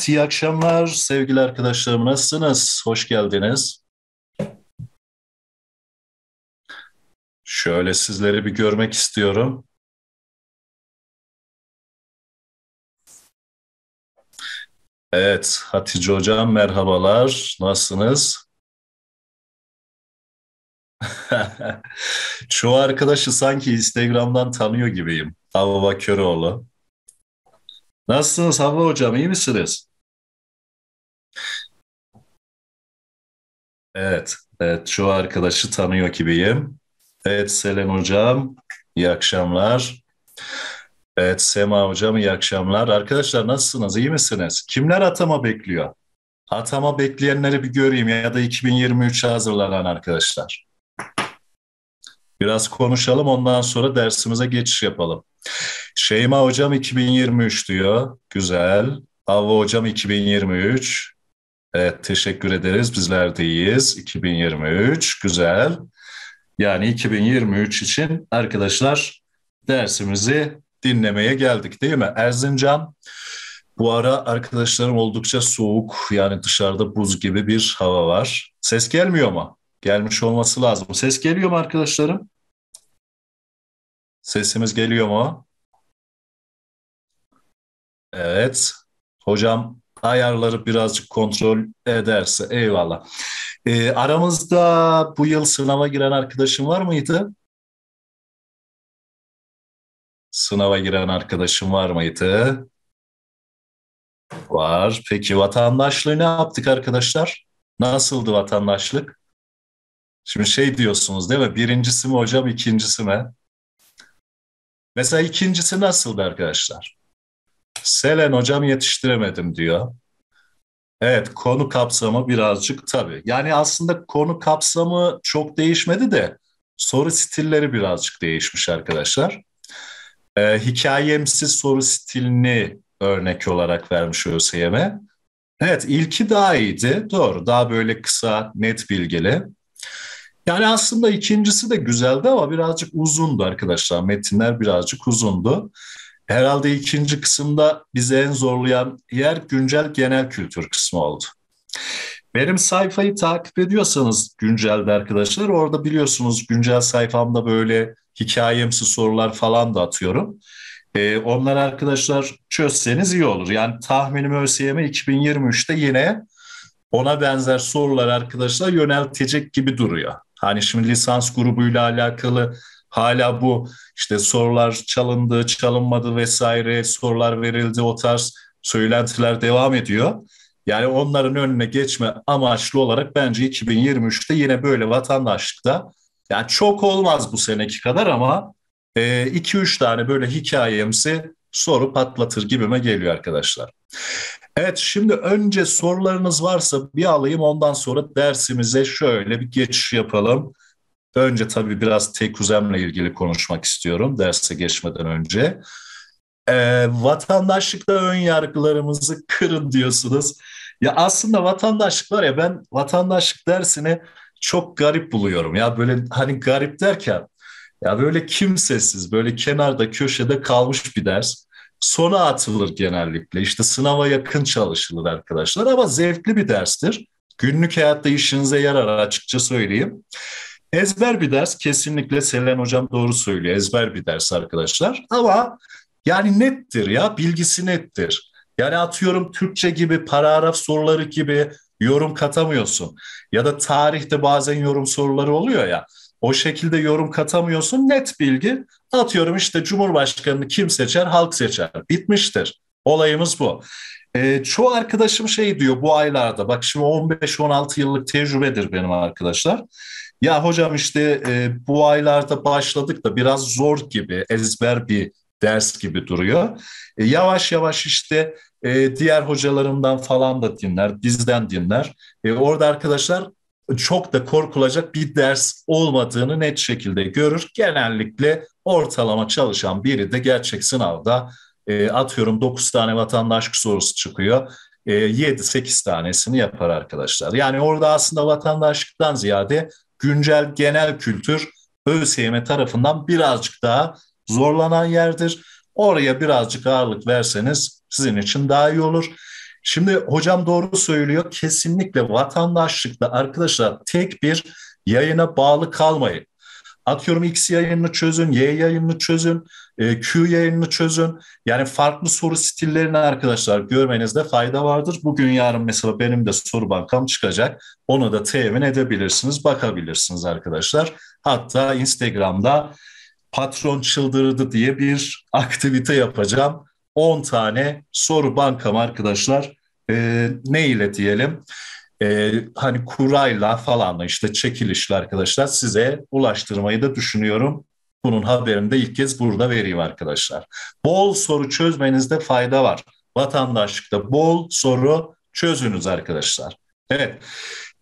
Evet, iyi akşamlar sevgili arkadaşlarım. Nasılsınız? Hoş geldiniz. Şöyle sizleri bir görmek istiyorum. Evet, Hatice Hocam merhabalar. Nasılsınız? Çoğu arkadaşı sanki Instagram'dan tanıyor gibiyim. Hava Köroğlu. Nasılsınız Hava Hocam, iyi misiniz? Evet, evet şu arkadaşı tanıyor gibiyim. Evet Selen Hocam, iyi akşamlar. Evet Sema Hocam, iyi akşamlar. Arkadaşlar nasılsınız, iyi misiniz? Kimler atama bekliyor? Atama bekleyenleri bir göreyim ya da 2023'e hazırlanan arkadaşlar. Biraz konuşalım ondan sonra dersimize geçiş yapalım. Şeyma Hocam 2023 diyor. Güzel. Avva Hocam 2023. Evet teşekkür ederiz. Bizler de iyiyiz. 2023 güzel. Yani 2023 için arkadaşlar dersimizi dinlemeye geldik değil mi? Erzincan bu ara arkadaşlarım oldukça soğuk. Yani dışarıda buz gibi bir hava var. Ses gelmiyor mu? Gelmiş olması lazım. Ses geliyor mu arkadaşlarım? Sesimiz geliyor mu? Evet. Hocam ayarları birazcık kontrol ederse eyvallah. E, aramızda bu yıl sınava giren arkadaşın var mıydı? Sınava giren arkadaşın var mıydı? Var. Peki vatandaşlığı ne yaptık arkadaşlar? Nasıldı vatandaşlık? Şimdi şey diyorsunuz değil mi? Birincisi mi hocam, ikincisi mi? Mesela ikincisi nasıldı arkadaşlar? Selen hocam yetiştiremedim diyor. Evet konu kapsamı birazcık tabii. Yani aslında konu kapsamı çok değişmedi de soru stilleri birazcık değişmiş arkadaşlar. Ee, hikayemsi soru stilini örnek olarak vermiş ÖSYM'e. Evet ilki daha iyiydi. Doğru daha böyle kısa net bilgili. Yani aslında ikincisi de güzeldi ama birazcık uzundu arkadaşlar. Metinler birazcık uzundu. Herhalde ikinci kısımda bizi en zorlayan yer güncel genel kültür kısmı oldu. Benim sayfayı takip ediyorsanız güncel arkadaşlar orada biliyorsunuz güncel sayfamda böyle hikayemsi sorular falan da atıyorum. Ee, onlar arkadaşlar çözseniz iyi olur. Yani tahminim ÖSYM 2023'te yine ona benzer sorular arkadaşlar yöneltecek gibi duruyor. Hani şimdi lisans grubuyla alakalı Hala bu işte sorular çalındı, çalınmadı vesaire, sorular verildi o tarz söylentiler devam ediyor. Yani onların önüne geçme amaçlı olarak bence 2023'te yine böyle vatandaşlıkta yani çok olmaz bu seneki kadar ama 2-3 e, tane böyle hikayemsi soru patlatır gibime geliyor arkadaşlar. Evet şimdi önce sorularınız varsa bir alayım ondan sonra dersimize şöyle bir geçiş yapalım. Önce tabii biraz Tekuzem'le ilgili konuşmak istiyorum derse geçmeden önce. E, ee, vatandaşlıkta ön yargılarımızı kırın diyorsunuz. Ya aslında vatandaşlık var ya ben vatandaşlık dersini çok garip buluyorum. Ya böyle hani garip derken ya böyle kimsesiz böyle kenarda köşede kalmış bir ders. Sona atılır genellikle işte sınava yakın çalışılır arkadaşlar ama zevkli bir derstir. Günlük hayatta işinize yarar açıkça söyleyeyim. Ezber bir ders kesinlikle Selen Hocam doğru söylüyor. Ezber bir ders arkadaşlar. Ama yani nettir ya bilgisi nettir. Yani atıyorum Türkçe gibi paragraf soruları gibi yorum katamıyorsun. Ya da tarihte bazen yorum soruları oluyor ya. O şekilde yorum katamıyorsun. Net bilgi atıyorum işte Cumhurbaşkanını kim seçer? Halk seçer. Bitmiştir. Olayımız bu. E, çoğu arkadaşım şey diyor bu aylarda bak şimdi 15-16 yıllık tecrübedir benim arkadaşlar. Ya hocam işte e, bu aylarda başladık da biraz zor gibi, ezber bir ders gibi duruyor. E, yavaş yavaş işte e, diğer hocalarımdan falan da dinler, bizden dinler. E, orada arkadaşlar çok da korkulacak bir ders olmadığını net şekilde görür. Genellikle ortalama çalışan biri de gerçek sınavda e, atıyorum 9 tane vatandaşlık sorusu çıkıyor. E, 7-8 tanesini yapar arkadaşlar. Yani orada aslında vatandaşlıktan ziyade güncel genel kültür ÖSYM tarafından birazcık daha zorlanan yerdir. Oraya birazcık ağırlık verseniz sizin için daha iyi olur. Şimdi hocam doğru söylüyor. Kesinlikle vatandaşlıkla arkadaşlar tek bir yayına bağlı kalmayın. Atıyorum X yayınını çözün, Y yayınını çözün, e, Q yayınını çözün. Yani farklı soru stillerini arkadaşlar görmenizde fayda vardır. Bugün yarın mesela benim de soru bankam çıkacak. Onu da temin edebilirsiniz, bakabilirsiniz arkadaşlar. Hatta Instagram'da patron çıldırdı diye bir aktivite yapacağım. 10 tane soru bankam arkadaşlar. E, ne ile diyelim? e, hani kurayla falanla işte çekilişle arkadaşlar size ulaştırmayı da düşünüyorum. Bunun haberini de ilk kez burada vereyim arkadaşlar. Bol soru çözmenizde fayda var. Vatandaşlıkta bol soru çözünüz arkadaşlar. Evet.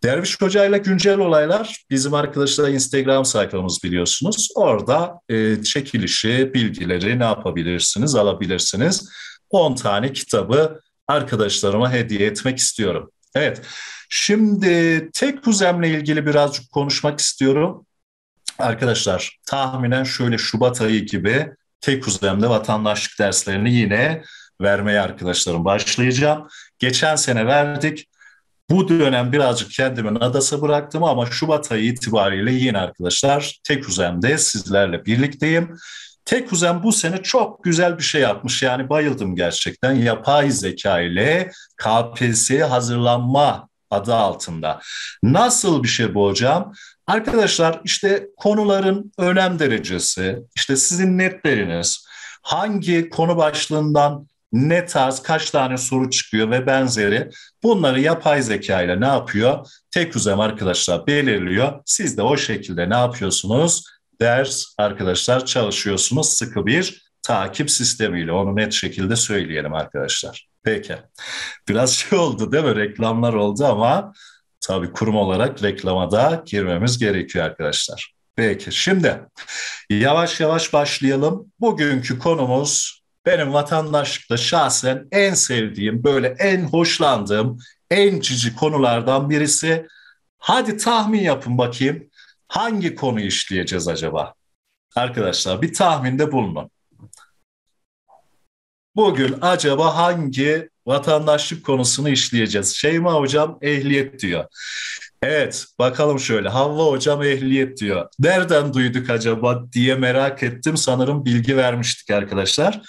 Derviş Hoca ile güncel olaylar bizim arkadaşlar Instagram sayfamız biliyorsunuz. Orada e, çekilişi, bilgileri ne yapabilirsiniz, alabilirsiniz. 10 tane kitabı arkadaşlarıma hediye etmek istiyorum. Evet, şimdi tek huzemle ilgili birazcık konuşmak istiyorum. Arkadaşlar tahminen şöyle Şubat ayı gibi tek huzemde vatandaşlık derslerini yine vermeye arkadaşlarım başlayacağım. Geçen sene verdik. Bu dönem birazcık kendimi adası bıraktım ama Şubat ayı itibariyle yine arkadaşlar tek uzemde sizlerle birlikteyim. Tek Kuzen bu sene çok güzel bir şey yapmış. Yani bayıldım gerçekten. Yapay zeka ile KPSS'ye hazırlanma adı altında. Nasıl bir şey bu hocam? Arkadaşlar işte konuların önem derecesi, işte sizin netleriniz, hangi konu başlığından ne tarz kaç tane soru çıkıyor ve benzeri bunları yapay zeka ile ne yapıyor? Tek düzem arkadaşlar belirliyor. Siz de o şekilde ne yapıyorsunuz? ders arkadaşlar çalışıyorsunuz sıkı bir takip sistemiyle onu net şekilde söyleyelim arkadaşlar. Peki biraz şey oldu değil mi reklamlar oldu ama tabii kurum olarak reklama da girmemiz gerekiyor arkadaşlar. Peki şimdi yavaş yavaş başlayalım. Bugünkü konumuz benim vatandaşlıkta şahsen en sevdiğim, böyle en hoşlandığım, en cici konulardan birisi. Hadi tahmin yapın bakayım hangi konu işleyeceğiz acaba? Arkadaşlar bir tahminde bulunun. Bugün acaba hangi vatandaşlık konusunu işleyeceğiz? Şeyma hocam ehliyet diyor. Evet bakalım şöyle Havva hocam ehliyet diyor. Nereden duyduk acaba diye merak ettim. Sanırım bilgi vermiştik arkadaşlar.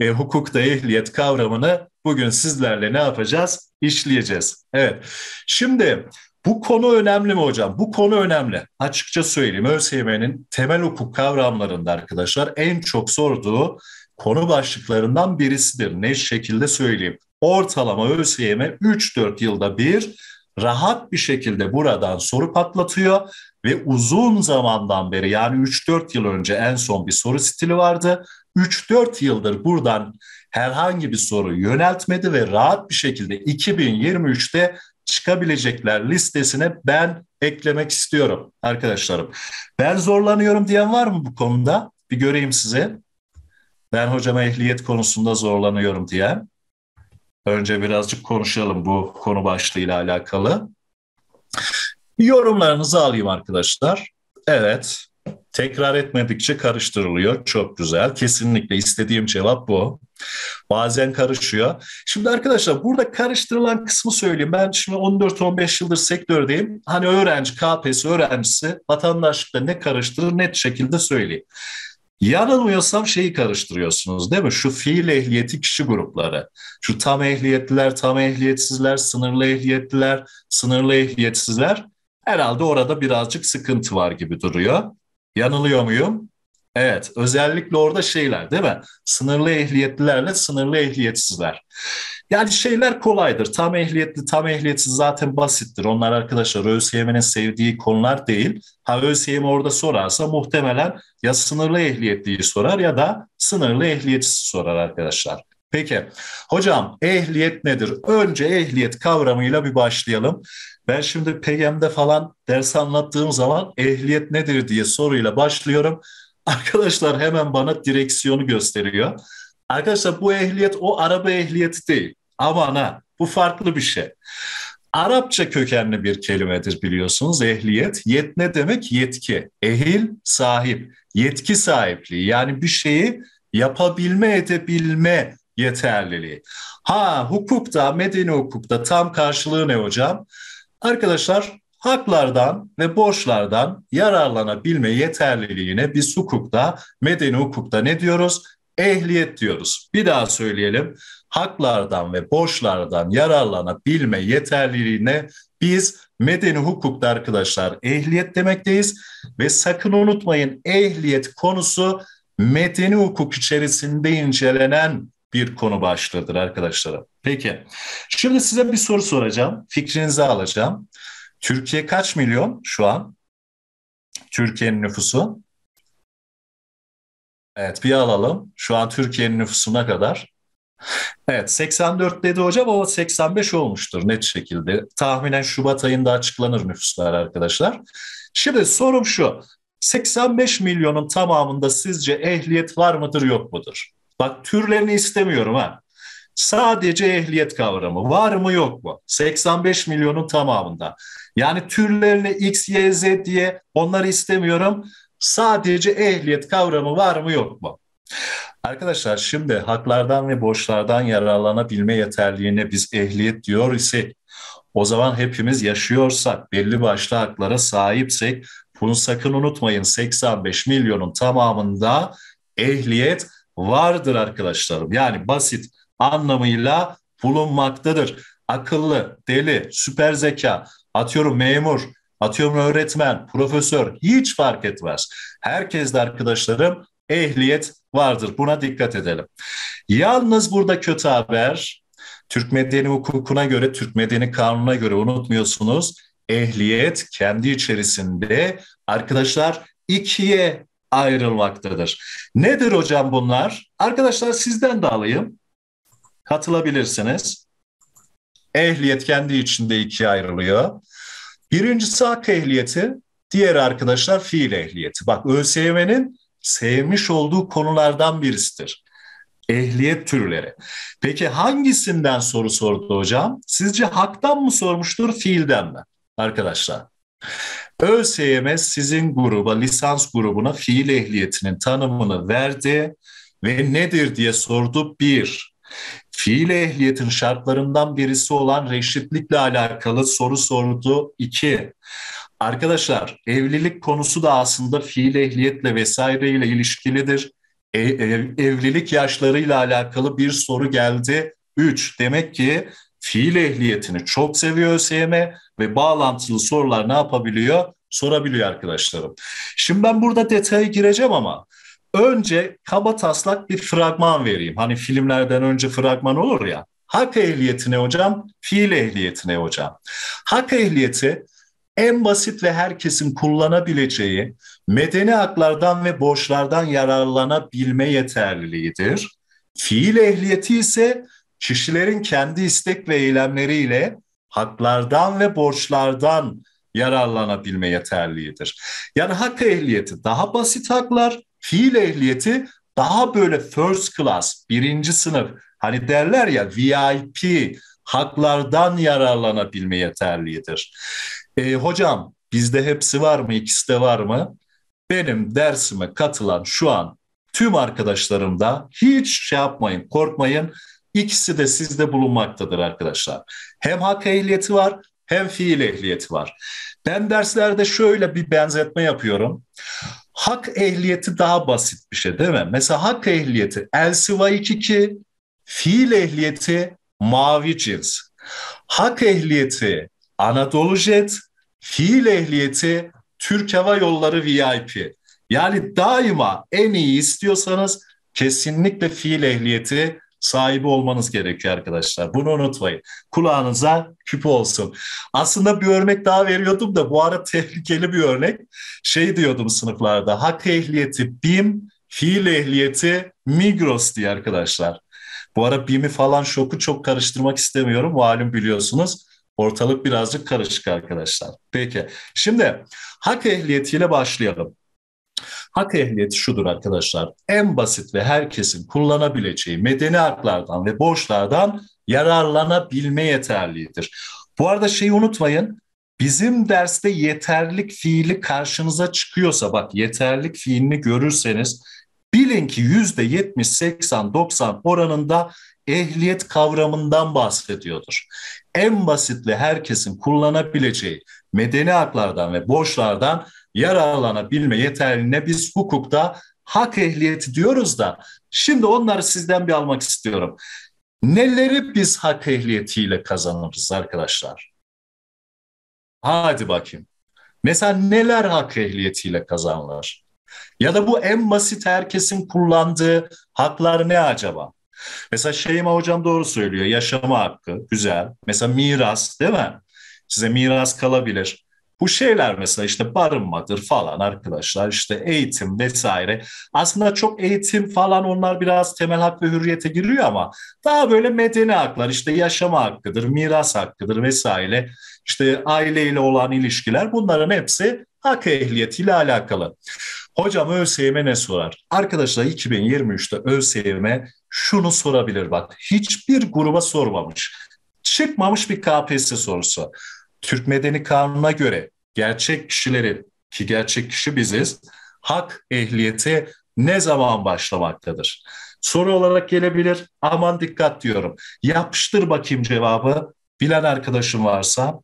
E, hukukta ehliyet kavramını bugün sizlerle ne yapacağız? İşleyeceğiz. Evet şimdi bu konu önemli mi hocam? Bu konu önemli. Açıkça söyleyeyim ÖSYM'nin temel hukuk kavramlarında arkadaşlar en çok sorduğu konu başlıklarından birisidir. Ne şekilde söyleyeyim? Ortalama ÖSYM 3-4 yılda bir rahat bir şekilde buradan soru patlatıyor ve uzun zamandan beri yani 3-4 yıl önce en son bir soru stili vardı. 3-4 yıldır buradan herhangi bir soru yöneltmedi ve rahat bir şekilde 2023'te çıkabilecekler listesine ben eklemek istiyorum arkadaşlarım. Ben zorlanıyorum diyen var mı bu konuda? Bir göreyim size. Ben hocama ehliyet konusunda zorlanıyorum diyen. Önce birazcık konuşalım bu konu başlığıyla alakalı. Yorumlarınızı alayım arkadaşlar. Evet, tekrar etmedikçe karıştırılıyor. Çok güzel. Kesinlikle istediğim cevap bu. Bazen karışıyor. Şimdi arkadaşlar burada karıştırılan kısmı söyleyeyim. Ben şimdi 14-15 yıldır sektördeyim. Hani öğrenci, KPSS öğrencisi vatandaşlıkta ne karıştırır net şekilde söyleyeyim. Yanılmıyorsam şeyi karıştırıyorsunuz değil mi? Şu fiil ehliyeti kişi grupları. Şu tam ehliyetliler, tam ehliyetsizler, sınırlı ehliyetliler, sınırlı ehliyetsizler. Herhalde orada birazcık sıkıntı var gibi duruyor. Yanılıyor muyum? Evet, özellikle orada şeyler değil mi? Sınırlı ehliyetlilerle sınırlı ehliyetsizler. Yani şeyler kolaydır. Tam ehliyetli, tam ehliyetsiz zaten basittir. Onlar arkadaşlar ÖSYM'nin sevdiği konular değil. Ha ÖSYM orada sorarsa muhtemelen ya sınırlı ehliyetliyi sorar ya da sınırlı ehliyetsiz sorar arkadaşlar. Peki hocam ehliyet nedir? Önce ehliyet kavramıyla bir başlayalım. Ben şimdi PGM'de falan ders anlattığım zaman ehliyet nedir diye soruyla başlıyorum. Arkadaşlar hemen bana direksiyonu gösteriyor. Arkadaşlar bu ehliyet o araba ehliyeti değil. Aman ha bu farklı bir şey. Arapça kökenli bir kelimedir biliyorsunuz ehliyet. Yet ne demek? Yetki. Ehil sahip. Yetki sahipliği. Yani bir şeyi yapabilme edebilme yeterliliği. Ha hukukta, medeni hukukta tam karşılığı ne hocam? Arkadaşlar haklardan ve borçlardan yararlanabilme yeterliliğine biz hukukta, medeni hukukta ne diyoruz? Ehliyet diyoruz. Bir daha söyleyelim. Haklardan ve borçlardan yararlanabilme yeterliliğine biz medeni hukukta arkadaşlar ehliyet demekteyiz ve sakın unutmayın ehliyet konusu medeni hukuk içerisinde incelenen bir konu başlığıdır arkadaşlarım. Peki şimdi size bir soru soracağım, fikrinizi alacağım. Türkiye kaç milyon şu an? Türkiye'nin nüfusu. Evet bir alalım. Şu an Türkiye'nin nüfusuna kadar. Evet 84 dedi hocam ama 85 olmuştur net şekilde. Tahminen Şubat ayında açıklanır nüfuslar arkadaşlar. Şimdi sorum şu. 85 milyonun tamamında sizce ehliyet var mıdır yok mudur? Bak türlerini istemiyorum ha. Sadece ehliyet kavramı var mı yok mu? 85 milyonun tamamında. Yani türlerini X, Y, Z diye onları istemiyorum. Sadece ehliyet kavramı var mı yok mu? Arkadaşlar şimdi haklardan ve borçlardan yararlanabilme yeterliğine biz ehliyet diyor ise o zaman hepimiz yaşıyorsak, belli başlı haklara sahipsek bunu sakın unutmayın 85 milyonun tamamında ehliyet vardır arkadaşlarım. Yani basit anlamıyla bulunmaktadır. Akıllı, deli, süper zeka atıyorum memur, atıyorum öğretmen, profesör hiç fark etmez. Herkes de arkadaşlarım ehliyet vardır. Buna dikkat edelim. Yalnız burada kötü haber Türk medeni hukukuna göre, Türk medeni kanununa göre unutmuyorsunuz. Ehliyet kendi içerisinde arkadaşlar ikiye ayrılmaktadır. Nedir hocam bunlar? Arkadaşlar sizden de alayım. Katılabilirsiniz. Ehliyet kendi içinde ikiye ayrılıyor. Birincisi hak ehliyeti, diğer arkadaşlar fiil ehliyeti. Bak ÖSYM'nin sevmiş olduğu konulardan birisidir. Ehliyet türleri. Peki hangisinden soru sordu hocam? Sizce haktan mı sormuştur, fiilden mi? Arkadaşlar. ÖSYM sizin gruba, lisans grubuna fiil ehliyetinin tanımını verdi ve nedir diye sordu bir fiil ehliyetin şartlarından birisi olan reşitlikle alakalı soru sordu 2. Arkadaşlar evlilik konusu da aslında fiil ehliyetle vesaireyle ilişkilidir. Ev, ev, evlilik yaşlarıyla alakalı bir soru geldi. 3. Demek ki fiil ehliyetini çok seviyor ÖSYM ve bağlantılı sorular ne yapabiliyor? Sorabiliyor arkadaşlarım. Şimdi ben burada detaya gireceğim ama önce kaba taslak bir fragman vereyim. Hani filmlerden önce fragman olur ya. Hak ehliyeti ne hocam? Fiil ehliyeti ne hocam? Hak ehliyeti en basit ve herkesin kullanabileceği medeni haklardan ve borçlardan yararlanabilme yeterliliğidir. Fiil ehliyeti ise kişilerin kendi istek ve eylemleriyle haklardan ve borçlardan yararlanabilme yeterliğidir. Yani hak ehliyeti daha basit haklar, Fiil ehliyeti daha böyle first class, birinci sınıf, hani derler ya VIP haklardan yararlanabilme yeterlidir. E, hocam bizde hepsi var mı, ikisi de var mı? Benim dersime katılan şu an tüm arkadaşlarımda hiç şey yapmayın, korkmayın. İkisi de sizde bulunmaktadır arkadaşlar. Hem hak ehliyeti var hem fiil ehliyeti var. Ben derslerde şöyle bir benzetme yapıyorum hak ehliyeti daha basit bir şey değil mi? Mesela hak ehliyeti LCY22, fiil ehliyeti mavi cins. Hak ehliyeti Anadolu Jet, fiil ehliyeti Türk Hava Yolları VIP. Yani daima en iyi istiyorsanız kesinlikle fiil ehliyeti sahibi olmanız gerekiyor arkadaşlar. Bunu unutmayın. Kulağınıza küp olsun. Aslında bir örnek daha veriyordum da bu ara tehlikeli bir örnek. Şey diyordum sınıflarda hak ehliyeti BİM, fiil ehliyeti Migros diye arkadaşlar. Bu ara BİM'i falan şoku çok karıştırmak istemiyorum. Malum biliyorsunuz. Ortalık birazcık karışık arkadaşlar. Peki. Şimdi hak ehliyetiyle başlayalım. Hak ehliyeti şudur arkadaşlar. En basit ve herkesin kullanabileceği medeni haklardan ve borçlardan yararlanabilme yeterliğidir. Bu arada şeyi unutmayın. Bizim derste yeterlik fiili karşınıza çıkıyorsa bak yeterlik fiilini görürseniz bilin ki yüzde 70 seksen doksan oranında ehliyet kavramından bahsediyordur. En basitle herkesin kullanabileceği medeni haklardan ve borçlardan yararlanabilme yeterliğine biz hukukta hak ehliyeti diyoruz da şimdi onları sizden bir almak istiyorum. Neleri biz hak ehliyetiyle kazanırız arkadaşlar? Hadi bakayım. Mesela neler hak ehliyetiyle kazanılır? Ya da bu en basit herkesin kullandığı haklar ne acaba? Mesela Şeyma hocam doğru söylüyor. Yaşama hakkı güzel. Mesela miras değil mi? Size miras kalabilir. Bu şeyler mesela işte barınmadır falan arkadaşlar işte eğitim vesaire. Aslında çok eğitim falan onlar biraz temel hak ve hürriyete giriyor ama daha böyle medeni haklar işte yaşama hakkıdır, miras hakkıdır vesaire. İşte aileyle olan ilişkiler bunların hepsi hak ehliyetiyle alakalı. Hocam ÖSYM ne sorar? Arkadaşlar 2023'te ÖSYM şunu sorabilir bak. Hiçbir gruba sormamış. Çıkmamış bir KPSS sorusu. Türk Medeni Kanunu'na göre gerçek kişilerin ki gerçek kişi biziz hak ehliyeti ne zaman başlamaktadır? Soru olarak gelebilir. Aman dikkat diyorum. Yapıştır bakayım cevabı. Bilen arkadaşım varsa.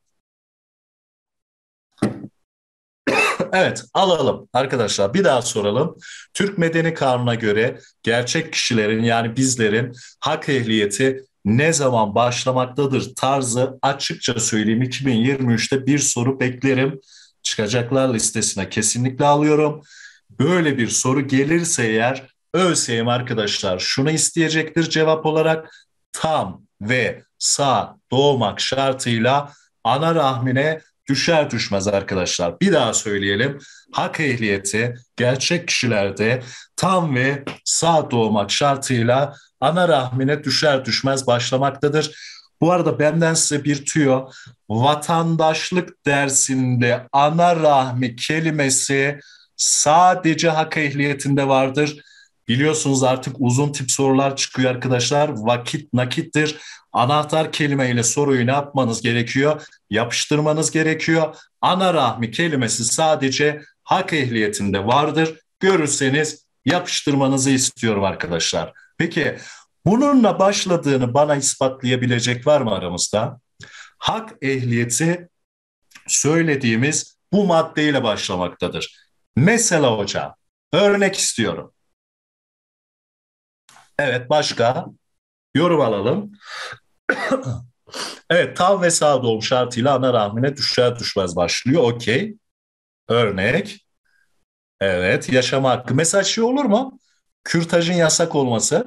Evet alalım arkadaşlar bir daha soralım. Türk Medeni Kanunu'na göre gerçek kişilerin yani bizlerin hak ehliyeti ne zaman başlamaktadır tarzı açıkça söyleyeyim 2023'te bir soru beklerim. Çıkacaklar listesine kesinlikle alıyorum. Böyle bir soru gelirse eğer ÖSYM arkadaşlar şunu isteyecektir cevap olarak tam ve sağ doğmak şartıyla ana rahmine düşer düşmez arkadaşlar. Bir daha söyleyelim. Hak ehliyeti gerçek kişilerde tam ve sağ doğmak şartıyla ana rahmine düşer düşmez başlamaktadır. Bu arada benden size bir tüyo. Vatandaşlık dersinde ana rahmi kelimesi sadece hak ehliyetinde vardır. Biliyorsunuz artık uzun tip sorular çıkıyor arkadaşlar. Vakit nakittir. Anahtar kelimeyle soruyu ne yapmanız gerekiyor? Yapıştırmanız gerekiyor. Ana rahmi kelimesi sadece hak ehliyetinde vardır. Görürseniz yapıştırmanızı istiyorum arkadaşlar. Peki bununla başladığını bana ispatlayabilecek var mı aramızda? Hak ehliyeti söylediğimiz bu maddeyle başlamaktadır. Mesela hocam örnek istiyorum. Evet başka yorum alalım. evet tam ve sağ doğum şartıyla ana rahmine düşer düşmez başlıyor. Okey. Örnek. Evet yaşama hakkı. Mesela şey olur mu? Kürtajın yasak olması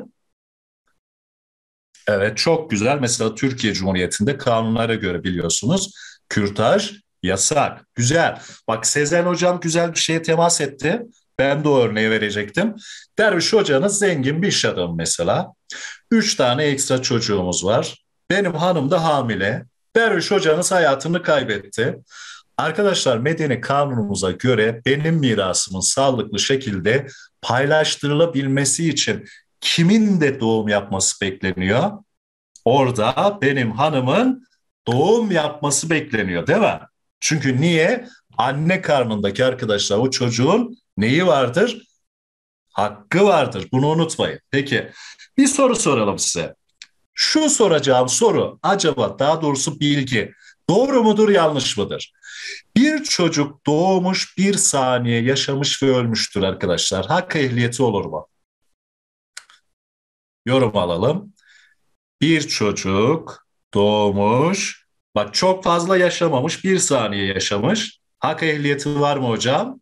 evet çok güzel. Mesela Türkiye Cumhuriyeti'nde kanunlara göre biliyorsunuz kürtaj yasak. Güzel. Bak Sezen Hocam güzel bir şeye temas etti. Ben de o örneği verecektim. Derviş hocanız zengin bir iş adamı mesela. Üç tane ekstra çocuğumuz var. Benim hanım da hamile. Derviş hocanız hayatını kaybetti. Arkadaşlar medeni kanunumuza göre benim mirasımın sağlıklı şekilde paylaştırılabilmesi için kimin de doğum yapması bekleniyor? Orada benim hanımın doğum yapması bekleniyor değil mi? Çünkü niye? Anne karnındaki arkadaşlar o çocuğun neyi vardır? Hakkı vardır. Bunu unutmayın. Peki bir soru soralım size. Şu soracağım soru acaba daha doğrusu bilgi doğru mudur yanlış mıdır? Bir çocuk doğmuş bir saniye yaşamış ve ölmüştür arkadaşlar. Hak ehliyeti olur mu? Yorum alalım. Bir çocuk doğmuş, bak çok fazla yaşamamış, bir saniye yaşamış. Hak ehliyeti var mı hocam?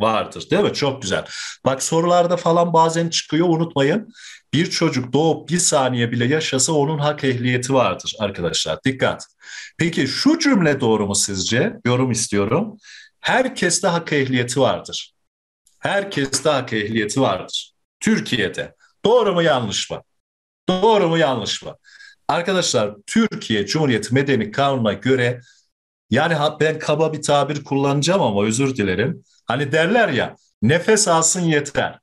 Vardır değil mi? Çok güzel. Bak sorularda falan bazen çıkıyor unutmayın. Bir çocuk doğup bir saniye bile yaşasa onun hak ehliyeti vardır arkadaşlar. Dikkat. Peki şu cümle doğru mu sizce? Yorum istiyorum. Herkeste hak ehliyeti vardır. Herkeste hak ehliyeti vardır. Türkiye'de. Doğru mu yanlış mı? Doğru mu yanlış mı? Arkadaşlar Türkiye Cumhuriyeti Medeni Kanunu'na göre yani ben kaba bir tabir kullanacağım ama özür dilerim. Hani derler ya nefes alsın yeter.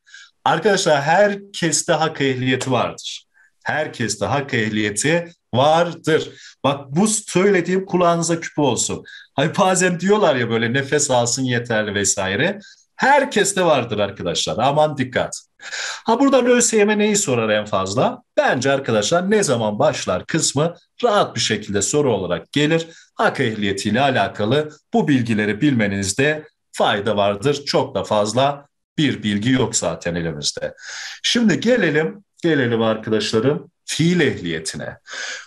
Arkadaşlar herkeste hak ehliyeti vardır. Herkeste hak ehliyeti vardır. Bak bu söylediğim kulağınıza küpe olsun. Hani bazen diyorlar ya böyle nefes alsın yeterli vesaire. Herkeste vardır arkadaşlar. Aman dikkat. Ha buradan ÖSYM neyi sorar en fazla? Bence arkadaşlar ne zaman başlar kısmı rahat bir şekilde soru olarak gelir. Hak ehliyetiyle alakalı bu bilgileri bilmenizde fayda vardır. Çok da fazla bir bilgi yok zaten elimizde. Şimdi gelelim, gelelim arkadaşlarım Fiil ehliyetine.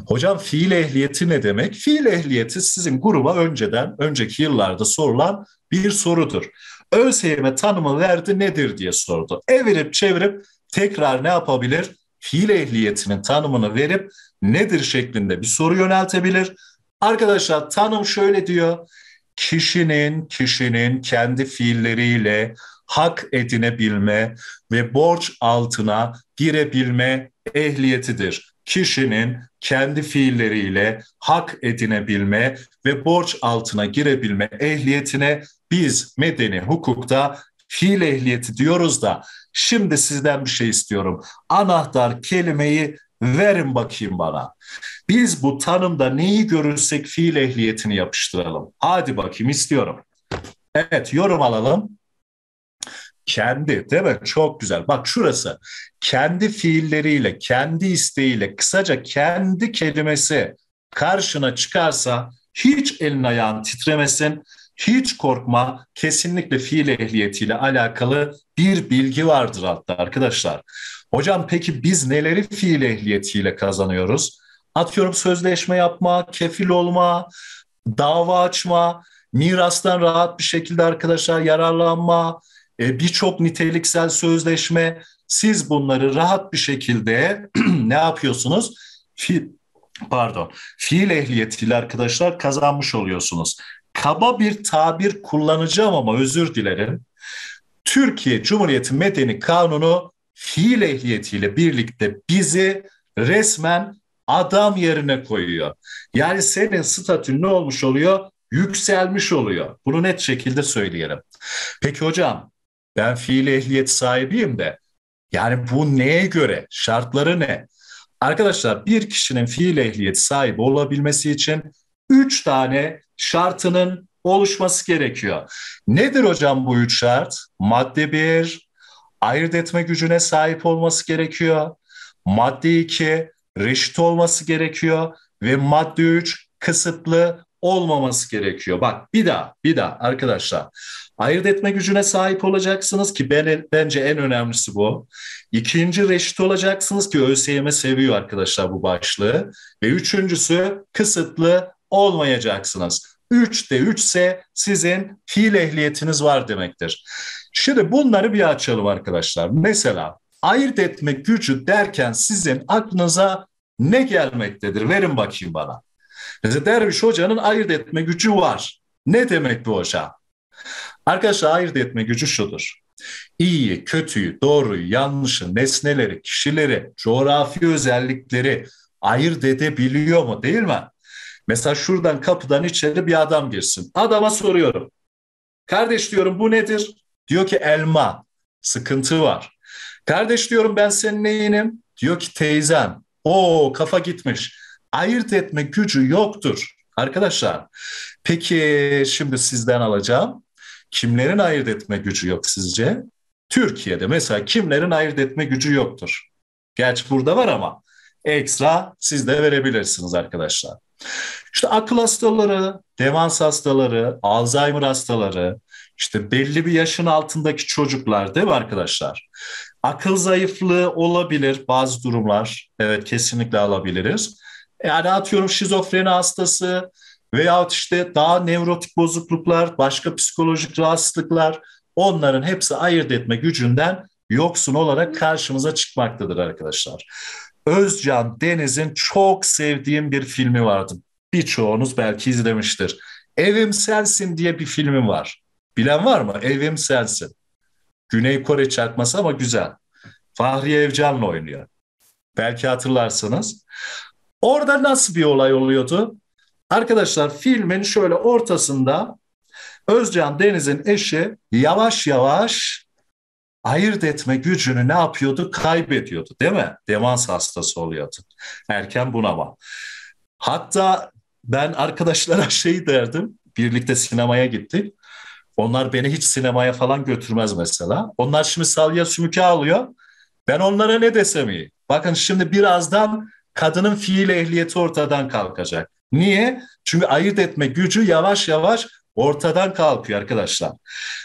Hocam fiil ehliyeti ne demek? Fiil ehliyeti sizin gruba önceden, önceki yıllarda sorulan bir sorudur. Ön tanımı verdi nedir diye sordu. Evirip çevirip tekrar ne yapabilir? Fiil ehliyetinin tanımını verip nedir şeklinde bir soru yöneltebilir. Arkadaşlar tanım şöyle diyor. Kişinin, kişinin kendi fiilleriyle hak edinebilme ve borç altına girebilme ehliyetidir. Kişinin kendi fiilleriyle hak edinebilme ve borç altına girebilme ehliyetine biz medeni hukukta fiil ehliyeti diyoruz da şimdi sizden bir şey istiyorum. Anahtar kelimeyi verin bakayım bana. Biz bu tanımda neyi görürsek fiil ehliyetini yapıştıralım. Hadi bakayım istiyorum. Evet yorum alalım kendi değil mi? Çok güzel. Bak şurası kendi fiilleriyle, kendi isteğiyle, kısaca kendi kelimesi karşına çıkarsa hiç elin ayağın titremesin, hiç korkma kesinlikle fiil ehliyetiyle alakalı bir bilgi vardır hatta arkadaşlar. Hocam peki biz neleri fiil ehliyetiyle kazanıyoruz? Atıyorum sözleşme yapma, kefil olma, dava açma, mirastan rahat bir şekilde arkadaşlar yararlanma, e, birçok niteliksel sözleşme. Siz bunları rahat bir şekilde ne yapıyorsunuz? Fi, pardon, fiil ehliyetiyle arkadaşlar kazanmış oluyorsunuz. Kaba bir tabir kullanacağım ama özür dilerim. Türkiye Cumhuriyeti Medeni Kanunu fiil ehliyetiyle birlikte bizi resmen adam yerine koyuyor. Yani senin statün ne olmuş oluyor? Yükselmiş oluyor. Bunu net şekilde söyleyelim. Peki hocam ben fiil ehliyet sahibiyim de. Yani bu neye göre? Şartları ne? Arkadaşlar bir kişinin fiil ehliyet sahibi olabilmesi için üç tane şartının oluşması gerekiyor. Nedir hocam bu üç şart? Madde bir ayırt etme gücüne sahip olması gerekiyor. Madde iki reşit olması gerekiyor. Ve madde üç kısıtlı olmaması gerekiyor. Bak bir daha, bir daha arkadaşlar ayırt etme gücüne sahip olacaksınız ki ben, bence en önemlisi bu. İkinci reşit olacaksınız ki ÖSYM seviyor arkadaşlar bu başlığı. Ve üçüncüsü kısıtlı olmayacaksınız. 3 de 3 ise sizin fiil ehliyetiniz var demektir. Şimdi bunları bir açalım arkadaşlar. Mesela ayırt etmek gücü derken sizin aklınıza ne gelmektedir? Verin bakayım bana. Mesela Derviş Hoca'nın ayırt etme gücü var. Ne demek bu hocam? Arkadaşlar ayırt etme gücü şudur. İyiyi, kötüyü, doğruyu, yanlışı, nesneleri, kişileri, coğrafi özellikleri ayırt edebiliyor mu değil mi? Mesela şuradan kapıdan içeri bir adam girsin. Adama soruyorum. Kardeş diyorum bu nedir? Diyor ki elma. Sıkıntı var. Kardeş diyorum ben senin neyinim? Diyor ki teyzem. O kafa gitmiş. Ayırt etme gücü yoktur. Arkadaşlar peki şimdi sizden alacağım. Kimlerin ayırt etme gücü yok sizce? Türkiye'de mesela kimlerin ayırt etme gücü yoktur? Gerçi burada var ama ekstra siz de verebilirsiniz arkadaşlar. İşte akıl hastaları, demans hastaları, Alzheimer hastaları, işte belli bir yaşın altındaki çocuklar değil mi arkadaşlar? Akıl zayıflığı olabilir bazı durumlar. Evet kesinlikle alabiliriz. Yani atıyorum şizofreni hastası, Veyahut işte daha nevrotik bozukluklar, başka psikolojik rahatsızlıklar onların hepsi ayırt etme gücünden yoksun olarak karşımıza çıkmaktadır arkadaşlar. Özcan Deniz'in çok sevdiğim bir filmi vardı. Birçoğunuz belki izlemiştir. Evim Sensin diye bir filmi var. Bilen var mı? Evim Sensin. Güney Kore çakması ama güzel. Fahri Evcan'la oynuyor. Belki hatırlarsınız. Orada nasıl bir olay oluyordu? Arkadaşlar filmin şöyle ortasında Özcan Deniz'in eşi yavaş yavaş ayırt etme gücünü ne yapıyordu? Kaybediyordu değil mi? Demans hastası oluyordu. Erken bunama. Hatta ben arkadaşlara şey derdim. Birlikte sinemaya gittik. Onlar beni hiç sinemaya falan götürmez mesela. Onlar şimdi salya sümüke alıyor. Ben onlara ne desem iyi. Bakın şimdi birazdan kadının fiil ehliyeti ortadan kalkacak. Niye? Çünkü ayırt etme gücü yavaş yavaş ortadan kalkıyor arkadaşlar.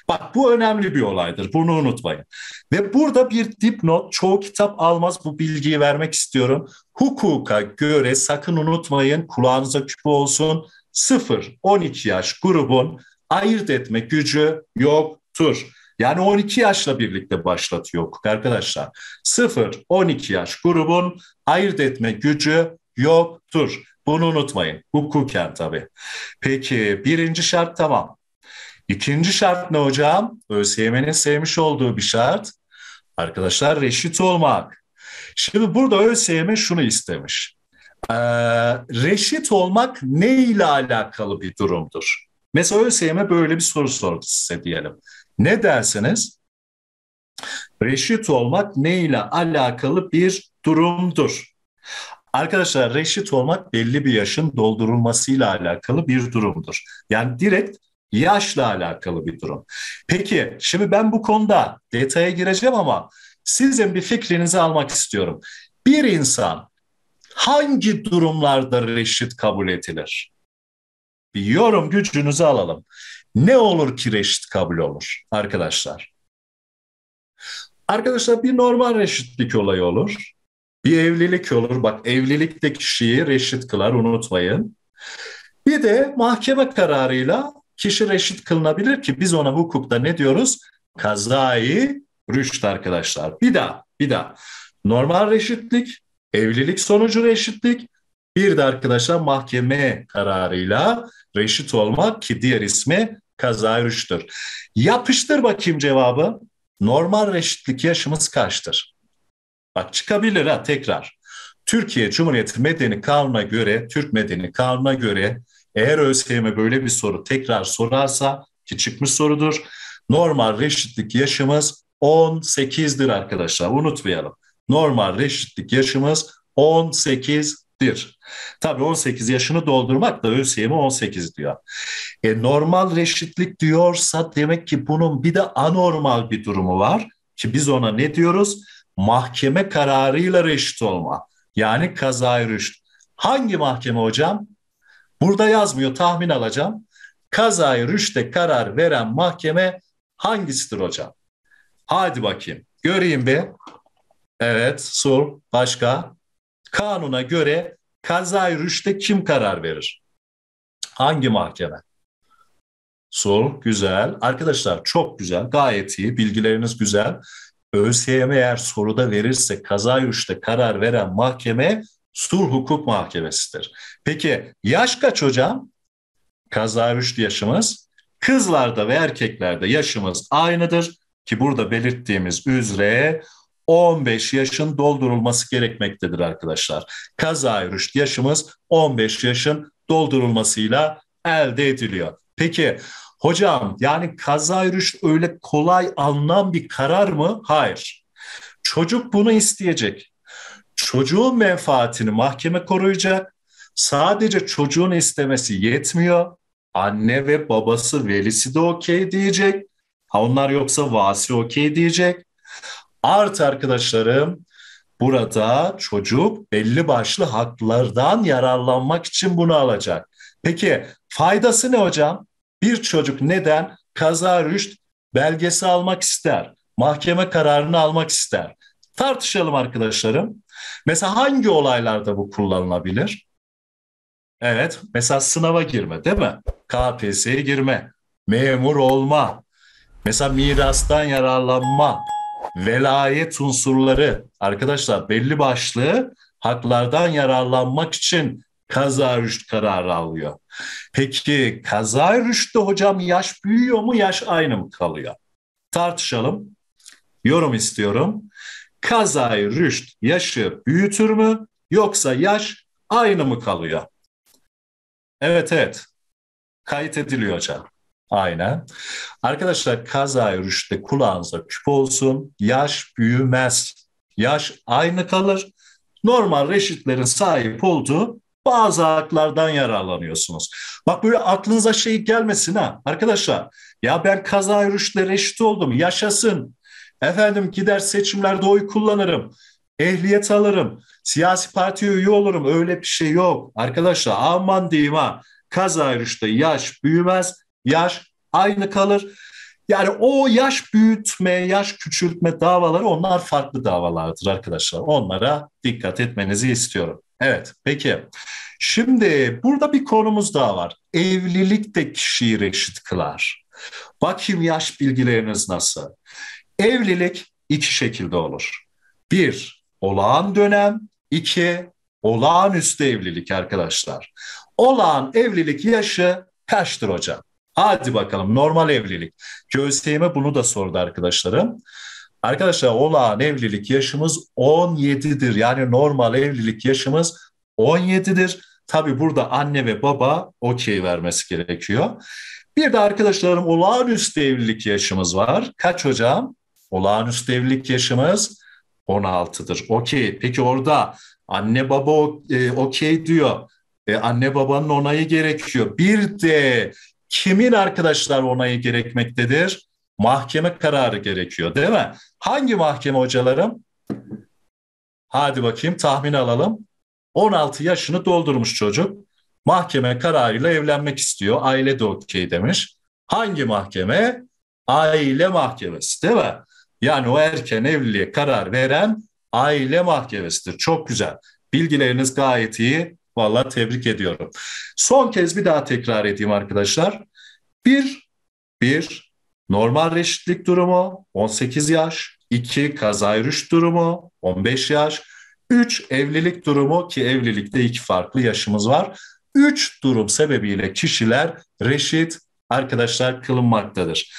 Bak bu önemli bir olaydır. Bunu unutmayın. Ve burada bir dipnot çoğu kitap almaz bu bilgiyi vermek istiyorum. Hukuka göre sakın unutmayın kulağınıza küp olsun 0-12 yaş grubun ayırt etme gücü yoktur. Yani 12 yaşla birlikte başlatıyor hukuk arkadaşlar. 0-12 yaş grubun ayırt etme gücü yoktur. Bunu unutmayın. Hukuken tabii. Peki birinci şart tamam. İkinci şart ne hocam? ÖSYM'nin sevmiş olduğu bir şart. Arkadaşlar reşit olmak. Şimdi burada ÖSYM şunu istemiş. Ee, reşit olmak ne ile alakalı bir durumdur? Mesela ÖSYM böyle bir soru sordu size diyelim. Ne dersiniz? Reşit olmak ne ile alakalı bir durumdur? Arkadaşlar reşit olmak belli bir yaşın doldurulmasıyla alakalı bir durumdur. Yani direkt yaşla alakalı bir durum. Peki şimdi ben bu konuda detaya gireceğim ama sizin bir fikrinizi almak istiyorum. Bir insan hangi durumlarda reşit kabul edilir? Bir yorum gücünüzü alalım. Ne olur ki reşit kabul olur arkadaşlar? Arkadaşlar bir normal reşitlik olayı olur. Bir evlilik olur. Bak evlilikte de kişiyi reşit kılar unutmayın. Bir de mahkeme kararıyla kişi reşit kılınabilir ki biz ona hukukta ne diyoruz? Kazayı rüşt arkadaşlar. Bir daha, bir daha. Normal reşitlik, evlilik sonucu reşitlik. Bir de arkadaşlar mahkeme kararıyla reşit olmak ki diğer ismi kazayı rüştür. Yapıştır bakayım cevabı. Normal reşitlik yaşımız kaçtır? Bak çıkabilir ha tekrar. Türkiye Cumhuriyeti Medeni Kanunu'na göre, Türk Medeni Kanunu'na göre eğer ÖSYM böyle bir soru tekrar sorarsa ki çıkmış sorudur. Normal reşitlik yaşımız 18'dir arkadaşlar unutmayalım. Normal reşitlik yaşımız 18'dir. Tabii 18 yaşını doldurmak da ÖSYM 18 diyor. E, normal reşitlik diyorsa demek ki bunun bir de anormal bir durumu var ki biz ona ne diyoruz? mahkeme kararıyla reşit olma. Yani kazayı rüşt. Hangi mahkeme hocam? Burada yazmıyor tahmin alacağım. Kazayı rüşte karar veren mahkeme hangisidir hocam? Hadi bakayım. Göreyim bir. Evet, sor. Başka? Kanuna göre kazayı rüşte kim karar verir? Hangi mahkeme? Sor. Güzel. Arkadaşlar çok güzel. Gayet iyi. Bilgileriniz güzel. ÖSYM eğer soruda verirse kaza yürüyüşte karar veren mahkeme sulh hukuk mahkemesidir. Peki yaş kaç hocam? Kaza yürüyüşte yaşımız kızlarda ve erkeklerde yaşımız aynıdır ki burada belirttiğimiz üzere 15 yaşın doldurulması gerekmektedir arkadaşlar. Kaza yürüyüşte yaşımız 15 yaşın doldurulmasıyla elde ediliyor. Peki Hocam yani kaza rüşt öyle kolay alınan bir karar mı? Hayır. Çocuk bunu isteyecek. Çocuğun menfaatini mahkeme koruyacak. Sadece çocuğun istemesi yetmiyor. Anne ve babası, velisi de okey diyecek. Ha onlar yoksa vasi okey diyecek. Art arkadaşlarım burada çocuk belli başlı haklardan yararlanmak için bunu alacak. Peki faydası ne hocam? Bir çocuk neden kaza rüşt belgesi almak ister? Mahkeme kararını almak ister. Tartışalım arkadaşlarım. Mesela hangi olaylarda bu kullanılabilir? Evet, mesela sınava girme değil mi? KPSS'ye girme, memur olma, mesela mirastan yararlanma, velayet unsurları. Arkadaşlar belli başlı haklardan yararlanmak için kaza rüşt kararı alıyor. Peki kaza rüştte hocam yaş büyüyor mu yaş aynı mı kalıyor? Tartışalım. Yorum istiyorum. Kazayı rüşt yaşı büyütür mü yoksa yaş aynı mı kalıyor? Evet evet. Kayıt ediliyor hocam. Aynen. Arkadaşlar kaza rüştte kulağınıza küp olsun. Yaş büyümez. Yaş aynı kalır. Normal reşitlerin sahip olduğu bazı haklardan yararlanıyorsunuz. Bak böyle aklınıza şey gelmesin ha arkadaşlar. Ya ben kaza yürüyüşle reşit oldum yaşasın. Efendim gider seçimlerde oy kullanırım. Ehliyet alırım. Siyasi partiye üye olurum. Öyle bir şey yok. Arkadaşlar aman diyeyim ha. Kaza yürüyüşte yaş büyümez. Yaş aynı kalır. Yani o yaş büyütme, yaş küçültme davaları onlar farklı davalardır arkadaşlar. Onlara dikkat etmenizi istiyorum. Evet, peki. Şimdi burada bir konumuz daha var. Evlilik de kişiyi reşit kılar. Bakayım yaş bilgileriniz nasıl? Evlilik iki şekilde olur. Bir, olağan dönem. iki olağanüstü evlilik arkadaşlar. Olağan evlilik yaşı kaçtır hocam? Hadi bakalım normal evlilik. Göğseyime bunu da sordu arkadaşlarım. Arkadaşlar olağan evlilik yaşımız 17'dir. Yani normal evlilik yaşımız 17'dir. Tabi burada anne ve baba okey vermesi gerekiyor. Bir de arkadaşlarım olağanüstü evlilik yaşımız var. Kaç hocam? Olağanüstü evlilik yaşımız 16'dır. Okey. Peki orada anne baba e, okey diyor. E, anne babanın onayı gerekiyor. Bir de kimin arkadaşlar onayı gerekmektedir? Mahkeme kararı gerekiyor değil mi? Hangi mahkeme hocalarım? Hadi bakayım tahmin alalım. 16 yaşını doldurmuş çocuk. Mahkeme kararıyla evlenmek istiyor. Aile de okey demiş. Hangi mahkeme? Aile mahkemesi değil mi? Yani o erken evliliğe karar veren aile mahkemesidir. Çok güzel. Bilgileriniz gayet iyi. Valla tebrik ediyorum. Son kez bir daha tekrar edeyim arkadaşlar. Bir, bir, Normal reşitlik durumu 18 yaş, 2 kazay rüşt durumu 15 yaş, 3 evlilik durumu ki evlilikte iki farklı yaşımız var. 3 durum sebebiyle kişiler reşit arkadaşlar kılınmaktadır.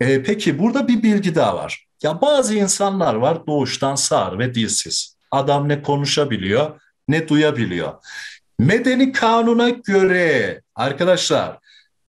E, peki burada bir bilgi daha var. Ya bazı insanlar var doğuştan sağır ve dilsiz. Adam ne konuşabiliyor ne duyabiliyor. Medeni kanuna göre arkadaşlar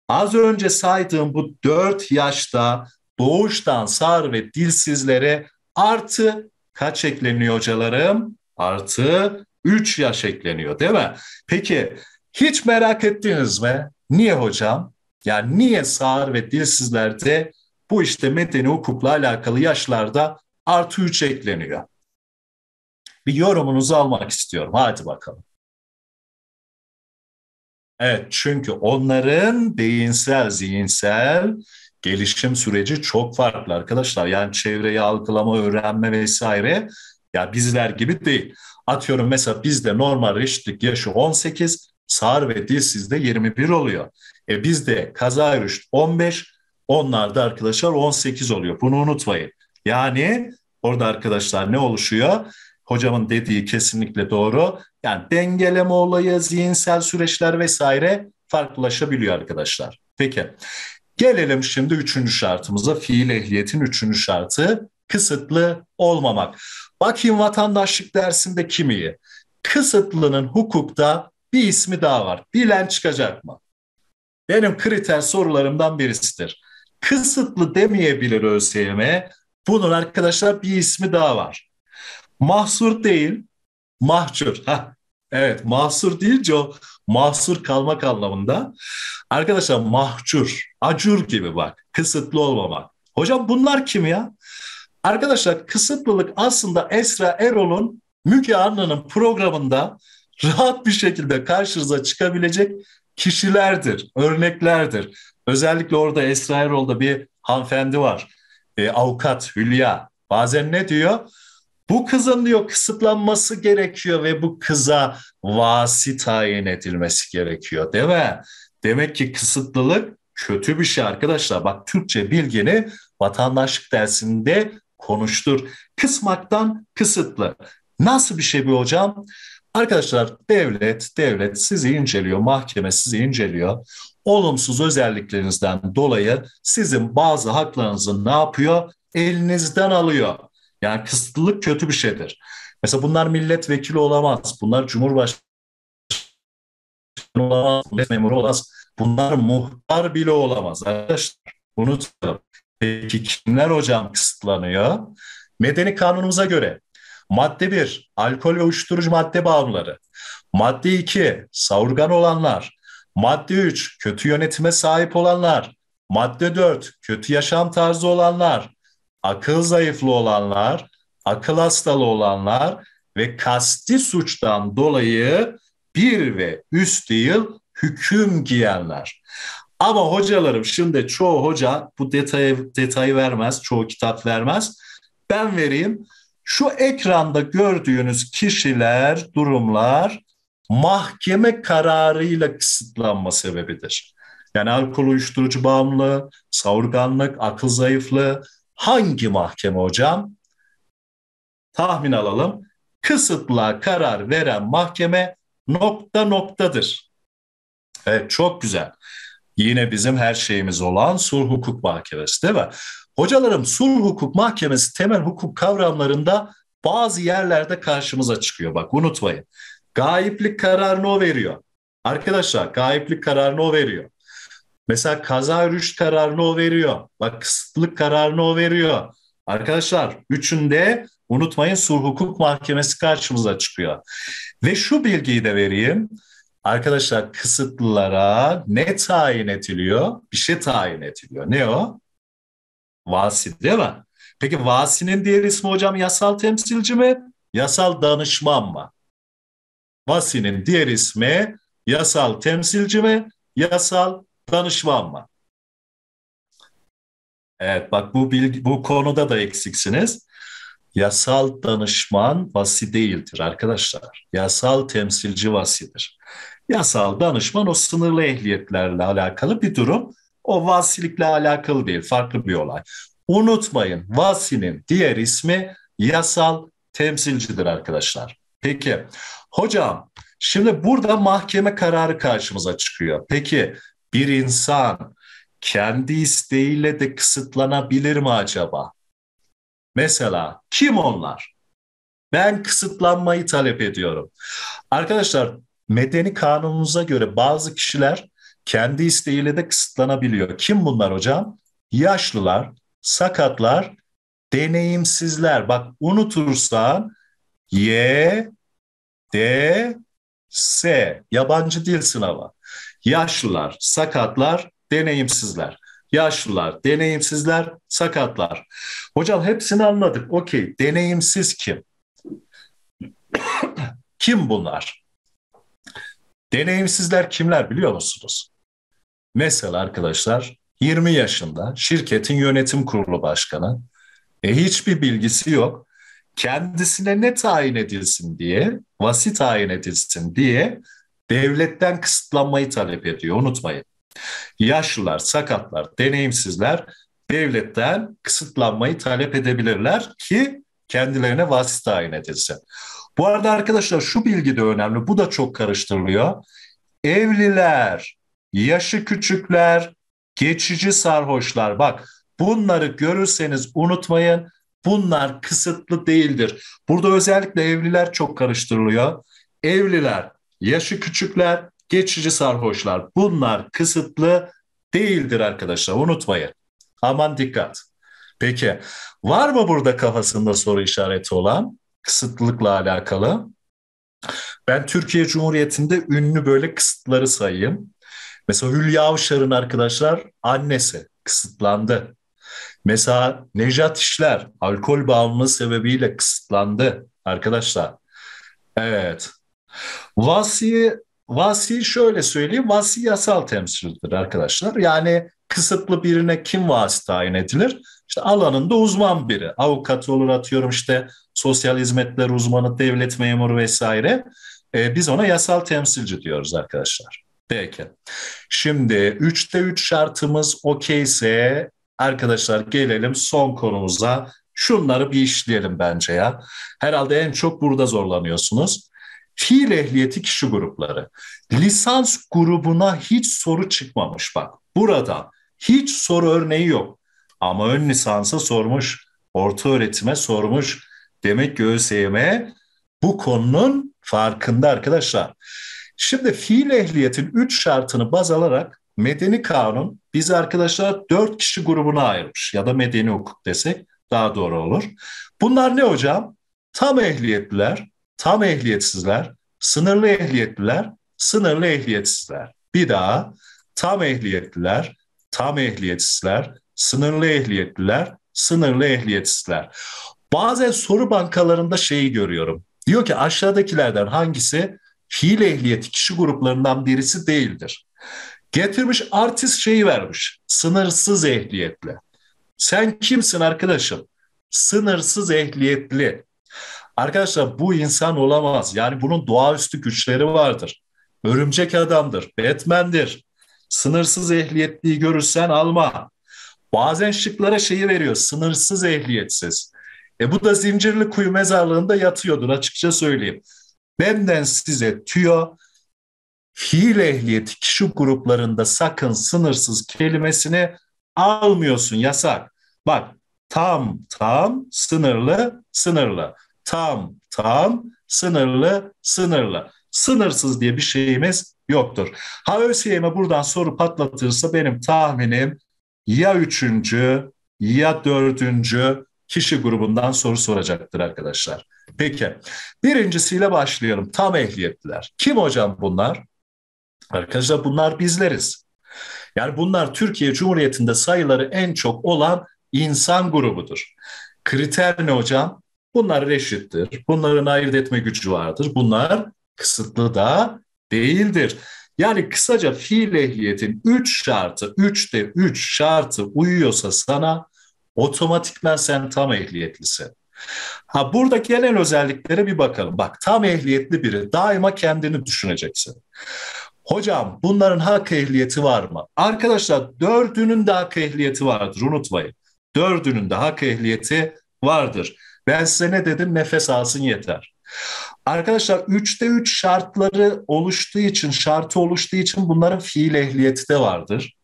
Az önce saydığım bu dört yaşta doğuştan sar ve dilsizlere artı kaç ekleniyor hocalarım? Artı üç yaş ekleniyor değil mi? Peki hiç merak ettiniz mi? Niye hocam? Yani niye sağır ve dilsizlerde bu işte medeni hukukla alakalı yaşlarda artı üç ekleniyor? Bir yorumunuzu almak istiyorum. Hadi bakalım. Evet çünkü onların beyinsel, zihinsel gelişim süreci çok farklı arkadaşlar. Yani çevreyi algılama, öğrenme vesaire ya bizler gibi değil. Atıyorum mesela bizde normal reşitlik yaşı 18, sağır ve dilsizde 21 oluyor. E bizde kaza rüşt 15, onlar da arkadaşlar 18 oluyor. Bunu unutmayın. Yani orada arkadaşlar ne oluşuyor? hocamın dediği kesinlikle doğru. Yani dengeleme olayı, zihinsel süreçler vesaire farklılaşabiliyor arkadaşlar. Peki gelelim şimdi üçüncü şartımıza fiil ehliyetin üçüncü şartı kısıtlı olmamak. Bakayım vatandaşlık dersinde kimiyi? Kısıtlının hukukta bir ismi daha var. Bilen çıkacak mı? Benim kriter sorularımdan birisidir. Kısıtlı demeyebilir ÖSYM. Bunun arkadaşlar bir ismi daha var. Mahsur değil, mahcur. Ha, evet, mahsur deyince o mahsur kalmak anlamında. Arkadaşlar mahcur, acur gibi bak, kısıtlı olmamak. Hocam bunlar kim ya? Arkadaşlar kısıtlılık aslında Esra Erol'un Müge Anlı'nın programında rahat bir şekilde karşınıza çıkabilecek kişilerdir, örneklerdir. Özellikle orada Esra Erol'da bir hanımefendi var. E, avukat Hülya. Bazen ne diyor? Bu kızın diyor kısıtlanması gerekiyor ve bu kıza vasi tayin edilmesi gerekiyor değil mi? Demek ki kısıtlılık kötü bir şey arkadaşlar. Bak Türkçe bilgini vatandaşlık dersinde konuştur. Kısmaktan kısıtlı. Nasıl bir şey bir hocam? Arkadaşlar devlet, devlet sizi inceliyor, mahkeme sizi inceliyor. Olumsuz özelliklerinizden dolayı sizin bazı haklarınızı ne yapıyor? Elinizden alıyor. Yani kısıtlılık kötü bir şeydir. Mesela bunlar milletvekili olamaz, bunlar cumhurbaşkanı olamaz, memur olamaz. Bunlar muhtar bile olamaz arkadaşlar. Unutalım. Peki kimler hocam kısıtlanıyor? Medeni kanunumuza göre madde 1 alkol ve uyuşturucu madde bağımlıları. Madde 2 savurgan olanlar. Madde 3 kötü yönetime sahip olanlar. Madde 4 kötü yaşam tarzı olanlar akıl zayıflı olanlar, akıl hastalığı olanlar ve kasti suçtan dolayı bir ve üst değil hüküm giyenler. Ama hocalarım şimdi çoğu hoca bu detayı, detayı vermez, çoğu kitap vermez. Ben vereyim. Şu ekranda gördüğünüz kişiler, durumlar mahkeme kararıyla kısıtlanma sebebidir. Yani alkol uyuşturucu bağımlı, savurganlık, akıl zayıflığı, Hangi mahkeme hocam? Tahmin alalım. Kısıtla karar veren mahkeme nokta noktadır. Evet çok güzel. Yine bizim her şeyimiz olan sulh hukuk mahkemesi değil mi? Hocalarım sulh hukuk mahkemesi temel hukuk kavramlarında bazı yerlerde karşımıza çıkıyor. Bak unutmayın. Gayiplik kararını o veriyor. Arkadaşlar gayiplik kararını o veriyor. Mesela kaza rüşt kararını o veriyor. Bak kısıtlık kararını o veriyor. Arkadaşlar üçünde unutmayın Sulh Hukuk Mahkemesi karşımıza çıkıyor. Ve şu bilgiyi de vereyim. Arkadaşlar kısıtlılara ne tayin ediliyor? Bir şey tayin ediliyor. Ne o? Vasi değil mi? Peki vasinin diğer ismi hocam yasal temsilci mi? Yasal danışman mı? Vasinin diğer ismi yasal temsilci mi? Yasal danışman mı? Evet bak bu bilgi, bu konuda da eksiksiniz. Yasal danışman vasi değildir arkadaşlar. Yasal temsilci vasidir. Yasal danışman o sınırlı ehliyetlerle alakalı bir durum. O vasilikle alakalı değil, farklı bir olay. Unutmayın vasinin diğer ismi yasal temsilcidir arkadaşlar. Peki hocam şimdi burada mahkeme kararı karşımıza çıkıyor. Peki bir insan kendi isteğiyle de kısıtlanabilir mi acaba? Mesela kim onlar? Ben kısıtlanmayı talep ediyorum. Arkadaşlar medeni kanunumuza göre bazı kişiler kendi isteğiyle de kısıtlanabiliyor. Kim bunlar hocam? Yaşlılar, sakatlar, deneyimsizler. Bak unutursan Y, D, S yabancı dil sınavı yaşlılar, sakatlar, deneyimsizler. Yaşlılar, deneyimsizler, sakatlar. Hocam hepsini anladık. Okey, deneyimsiz kim? kim bunlar? Deneyimsizler kimler biliyor musunuz? Mesela arkadaşlar 20 yaşında şirketin yönetim kurulu başkanı. E hiçbir bilgisi yok. Kendisine ne tayin edilsin diye, vasit tayin edilsin diye devletten kısıtlanmayı talep ediyor unutmayın. Yaşlılar, sakatlar, deneyimsizler devletten kısıtlanmayı talep edebilirler ki kendilerine vasıt tayin edilsin. Bu arada arkadaşlar şu bilgi de önemli. Bu da çok karıştırılıyor. Evliler, yaşı küçükler, geçici sarhoşlar. Bak bunları görürseniz unutmayın. Bunlar kısıtlı değildir. Burada özellikle evliler çok karıştırılıyor. Evliler yaşı küçükler, geçici sarhoşlar bunlar kısıtlı değildir arkadaşlar unutmayın. Aman dikkat. Peki var mı burada kafasında soru işareti olan kısıtlılıkla alakalı? Ben Türkiye Cumhuriyeti'nde ünlü böyle kısıtları sayayım. Mesela Hülya Avşar'ın arkadaşlar annesi kısıtlandı. Mesela Nejat İşler alkol bağımlılığı sebebiyle kısıtlandı arkadaşlar. Evet. Vasiyi Vasi şöyle söyleyeyim, vasi yasal temsilcidir arkadaşlar. Yani kısıtlı birine kim vasi tayin edilir? İşte alanında uzman biri. Avukat olur atıyorum işte sosyal hizmetler uzmanı, devlet memuru vesaire. E, biz ona yasal temsilci diyoruz arkadaşlar. Peki. Şimdi 3'te 3 şartımız okeyse arkadaşlar gelelim son konumuza. Şunları bir işleyelim bence ya. Herhalde en çok burada zorlanıyorsunuz. Fiil ehliyeti kişi grupları. Lisans grubuna hiç soru çıkmamış bak. burada hiç soru örneği yok. Ama ön lisansa sormuş, orta öğretime sormuş. Demek ki ÖSYM bu konunun farkında arkadaşlar. Şimdi fiil ehliyetin 3 şartını baz alarak medeni kanun biz arkadaşlar 4 kişi grubuna ayırmış ya da medeni hukuk desek daha doğru olur. Bunlar ne hocam? Tam ehliyetliler, tam ehliyetsizler, sınırlı ehliyetliler, sınırlı ehliyetsizler. Bir daha tam ehliyetliler, tam ehliyetsizler, sınırlı ehliyetliler, sınırlı ehliyetsizler. Bazen soru bankalarında şeyi görüyorum. Diyor ki aşağıdakilerden hangisi fiil ehliyeti kişi gruplarından birisi değildir. Getirmiş artist şeyi vermiş. Sınırsız ehliyetli. Sen kimsin arkadaşım? Sınırsız ehliyetli. Arkadaşlar bu insan olamaz. Yani bunun doğaüstü güçleri vardır. Örümcek adamdır, Batman'dir. Sınırsız ehliyetliği görürsen alma. Bazen şıklara şeyi veriyor, sınırsız ehliyetsiz. E bu da zincirli kuyu mezarlığında yatıyordur açıkça söyleyeyim. Benden size tüyo, fiil ehliyeti kişi gruplarında sakın sınırsız kelimesini almıyorsun yasak. Bak tam tam sınırlı sınırlı tam, tam, sınırlı, sınırlı. Sınırsız diye bir şeyimiz yoktur. Ha ÖSYM'e buradan soru patlatırsa benim tahminim ya üçüncü ya dördüncü kişi grubundan soru soracaktır arkadaşlar. Peki birincisiyle başlayalım. Tam ehliyetliler. Kim hocam bunlar? Arkadaşlar bunlar bizleriz. Yani bunlar Türkiye Cumhuriyeti'nde sayıları en çok olan insan grubudur. Kriter ne hocam? Bunlar reşittir. Bunların ayırt etme gücü vardır. Bunlar kısıtlı da değildir. Yani kısaca fiil ehliyetin 3 şartı, 3'te 3 üç şartı uyuyorsa sana otomatikmen sen tam ehliyetlisin. Ha burada genel özelliklere bir bakalım. Bak tam ehliyetli biri daima kendini düşüneceksin. Hocam bunların hak ehliyeti var mı? Arkadaşlar dördünün de hak ehliyeti vardır unutmayın. Dördünün de hak ehliyeti vardır. Ben size ne dedim? Nefes alsın yeter. Arkadaşlar 3'te 3 şartları oluştuğu için, şartı oluştuğu için bunların fiil ehliyeti de vardır.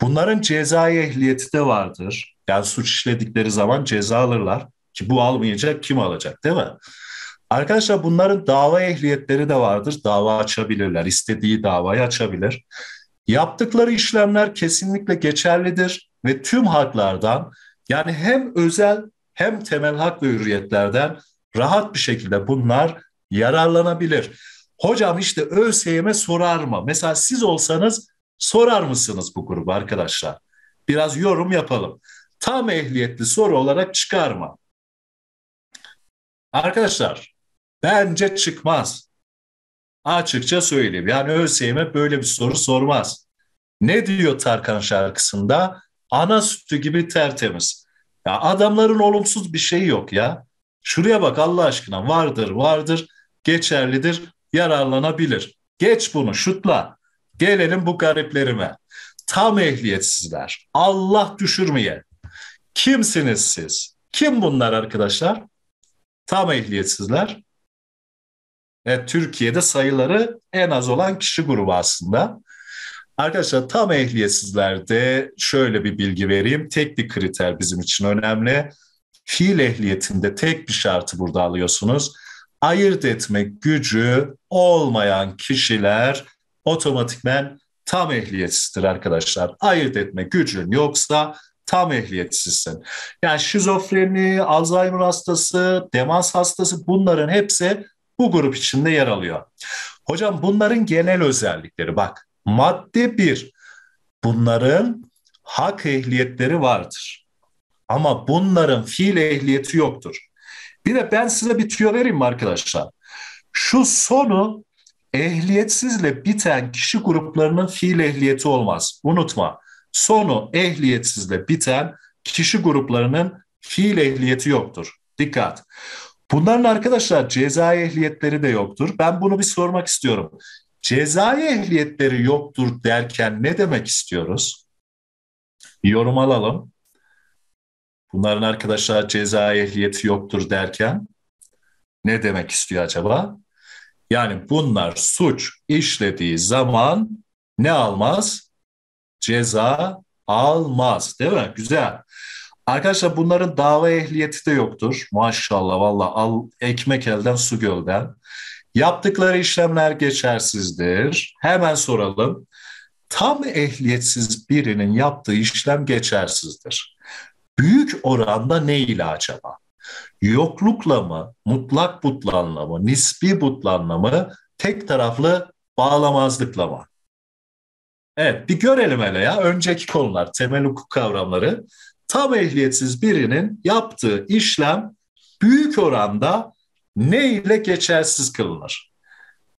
Bunların ceza ehliyeti de vardır. Yani suç işledikleri zaman ceza alırlar. Ki bu almayacak kim alacak değil mi? Arkadaşlar bunların dava ehliyetleri de vardır. Dava açabilirler. istediği davayı açabilir. Yaptıkları işlemler kesinlikle geçerlidir ve tüm haklardan yani hem özel hem temel hak ve hürriyetlerden rahat bir şekilde bunlar yararlanabilir. Hocam işte ÖSYM'e sorar mı? Mesela siz olsanız sorar mısınız bu grubu arkadaşlar? Biraz yorum yapalım. Tam ehliyetli soru olarak çıkarma. Arkadaşlar bence çıkmaz. Açıkça söyleyeyim. Yani ÖSYM e böyle bir soru sormaz. Ne diyor Tarkan şarkısında? Ana sütü gibi tertemiz. Ya adamların olumsuz bir şeyi yok ya. Şuraya bak Allah aşkına vardır vardır geçerlidir yararlanabilir. Geç bunu şutla. Gelelim bu gariplerime. Tam ehliyetsizler. Allah düşürmeye. Kimsiniz siz? Kim bunlar arkadaşlar? Tam ehliyetsizler. Evet Türkiye'de sayıları en az olan kişi grubu aslında. Arkadaşlar tam ehliyetsizlerde şöyle bir bilgi vereyim. Tek bir kriter bizim için önemli. Fiil ehliyetinde tek bir şartı burada alıyorsunuz. Ayırt etme gücü olmayan kişiler otomatikmen tam ehliyetsizdir arkadaşlar. Ayırt etme gücün yoksa tam ehliyetsizsin. Yani şizofreni, Alzheimer hastası, demans hastası bunların hepsi bu grup içinde yer alıyor. Hocam bunların genel özellikleri bak Madde bir Bunların hak ehliyetleri vardır. Ama bunların fiil ehliyeti yoktur. Bir de ben size bir tüyo vereyim mi arkadaşlar? Şu sonu ehliyetsizle biten kişi gruplarının fiil ehliyeti olmaz. Unutma. Sonu ehliyetsizle biten kişi gruplarının fiil ehliyeti yoktur. Dikkat. Bunların arkadaşlar ceza ehliyetleri de yoktur. Ben bunu bir sormak istiyorum cezai ehliyetleri yoktur derken ne demek istiyoruz? Bir yorum alalım. Bunların arkadaşlar cezai ehliyeti yoktur derken ne demek istiyor acaba? Yani bunlar suç işlediği zaman ne almaz? Ceza almaz değil mi? Güzel. Arkadaşlar bunların dava ehliyeti de yoktur. Maşallah valla al ekmek elden su gölden. Yaptıkları işlemler geçersizdir. Hemen soralım. Tam ehliyetsiz birinin yaptığı işlem geçersizdir. Büyük oranda ne ile acaba? Yoklukla mı, mutlak butlanla mı, nispi butlanla mı, tek taraflı bağlamazlıkla mı? Evet bir görelim hele ya önceki konular, temel hukuk kavramları. Tam ehliyetsiz birinin yaptığı işlem büyük oranda ne ile geçersiz kılınır?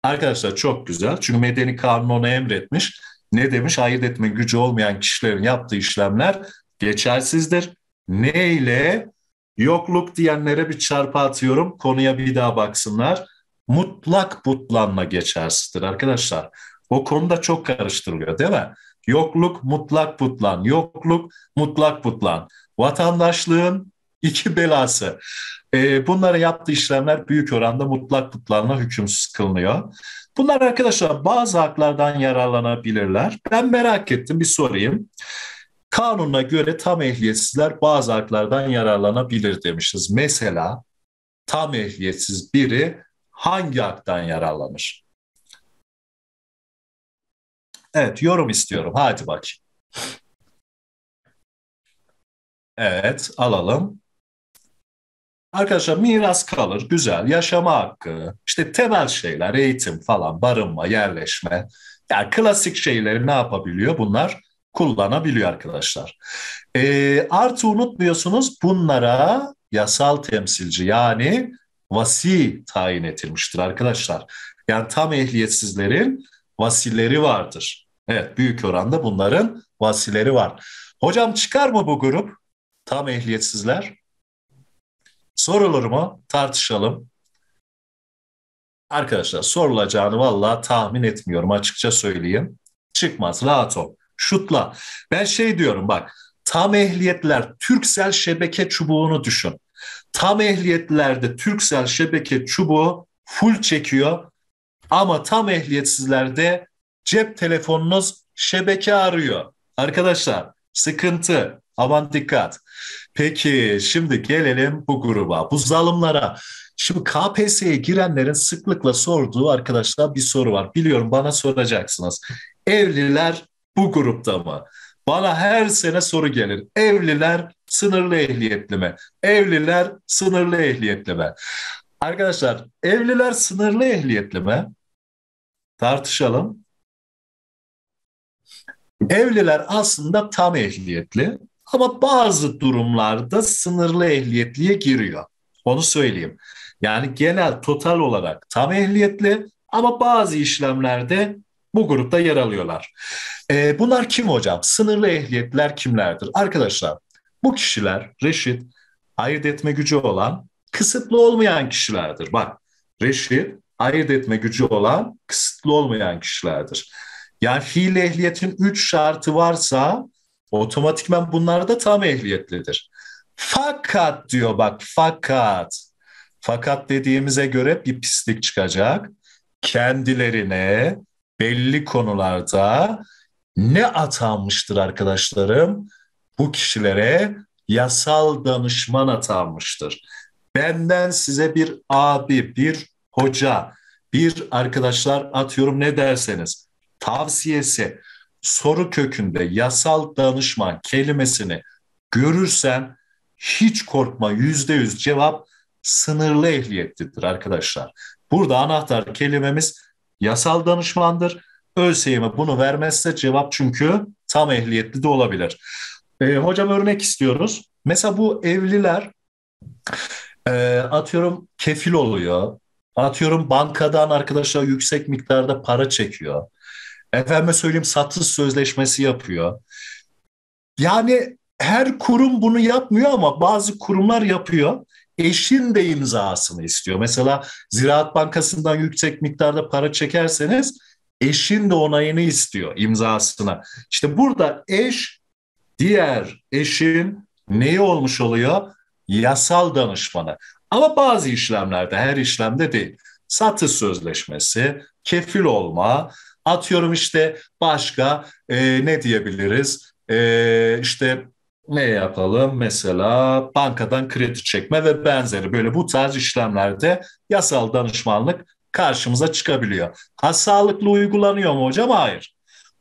Arkadaşlar çok güzel. Çünkü medeni kanun ona emretmiş. Ne demiş? Ayırt etme gücü olmayan kişilerin yaptığı işlemler geçersizdir. Ne ile? Yokluk diyenlere bir çarpı atıyorum. Konuya bir daha baksınlar. Mutlak butlanla geçersizdir arkadaşlar. O konuda çok karıştırılıyor değil mi? Yokluk mutlak butlan. Yokluk mutlak butlan. Vatandaşlığın iki belası. E, ee, bunlara yaptığı işlemler büyük oranda mutlak putlarına hükümsüz kılınıyor. Bunlar arkadaşlar bazı haklardan yararlanabilirler. Ben merak ettim bir sorayım. Kanuna göre tam ehliyetsizler bazı haklardan yararlanabilir demişiz. Mesela tam ehliyetsiz biri hangi haktan yararlanır? Evet yorum istiyorum. Hadi bakayım. Evet alalım. Arkadaşlar miras kalır, güzel, yaşama hakkı, işte temel şeyler, eğitim falan, barınma, yerleşme. Yani klasik şeyleri ne yapabiliyor bunlar? Kullanabiliyor arkadaşlar. E, artı unutmuyorsunuz bunlara yasal temsilci yani vasi tayin etilmiştir arkadaşlar. Yani tam ehliyetsizlerin vasileri vardır. Evet büyük oranda bunların vasileri var. Hocam çıkar mı bu grup? Tam ehliyetsizler. Sorulur Tartışalım. Arkadaşlar sorulacağını valla tahmin etmiyorum açıkça söyleyeyim. Çıkmaz rahat ol. Şutla. Ben şey diyorum bak tam ehliyetler Türksel şebeke çubuğunu düşün. Tam ehliyetlerde Türksel şebeke çubuğu full çekiyor ama tam ehliyetsizlerde cep telefonunuz şebeke arıyor. Arkadaşlar sıkıntı aman dikkat. Peki şimdi gelelim bu gruba, bu zalimlere. Şimdi KPSS'ye girenlerin sıklıkla sorduğu arkadaşlar bir soru var. Biliyorum bana soracaksınız. Evliler bu grupta mı? Bana her sene soru gelir. Evliler sınırlı ehliyetli mi? Evliler sınırlı ehliyetli mi? Arkadaşlar evliler sınırlı ehliyetli mi? Tartışalım. Evliler aslında tam ehliyetli. Ama bazı durumlarda sınırlı ehliyetliye giriyor. Onu söyleyeyim. Yani genel total olarak tam ehliyetli ama bazı işlemlerde bu grupta yer alıyorlar. E, bunlar kim hocam? Sınırlı ehliyetler kimlerdir? Arkadaşlar bu kişiler reşit, ayırt etme gücü olan, kısıtlı olmayan kişilerdir. Bak reşit, ayırt etme gücü olan, kısıtlı olmayan kişilerdir. Yani fiil ehliyetin 3 şartı varsa Otomatikman bunlar da tam ehliyetlidir. Fakat diyor bak fakat. Fakat dediğimize göre bir pislik çıkacak. Kendilerine belli konularda ne atanmıştır arkadaşlarım? Bu kişilere yasal danışman atanmıştır. Benden size bir abi, bir hoca, bir arkadaşlar atıyorum ne derseniz tavsiyesi soru kökünde yasal danışman kelimesini görürsen hiç korkma yüzde yüz cevap sınırlı ehliyetlidir arkadaşlar. Burada anahtar kelimemiz yasal danışmandır. Ölseyime bunu vermezse cevap çünkü tam ehliyetli de olabilir. E, hocam örnek istiyoruz. Mesela bu evliler e, atıyorum kefil oluyor. Atıyorum bankadan arkadaşlar yüksek miktarda para çekiyor. Efendime söyleyeyim satış sözleşmesi yapıyor. Yani her kurum bunu yapmıyor ama bazı kurumlar yapıyor. Eşin de imzasını istiyor. Mesela Ziraat Bankası'ndan yüksek miktarda para çekerseniz eşin de onayını istiyor imzasına. İşte burada eş diğer eşin neyi olmuş oluyor? Yasal danışmanı. Ama bazı işlemlerde her işlemde değil. Satış sözleşmesi, kefil olma, Atıyorum işte başka e, ne diyebiliriz? E, işte ne yapalım? Mesela bankadan kredi çekme ve benzeri böyle bu tarz işlemlerde yasal danışmanlık karşımıza çıkabiliyor. Ha sağlıklı uygulanıyor mu hocam? Hayır.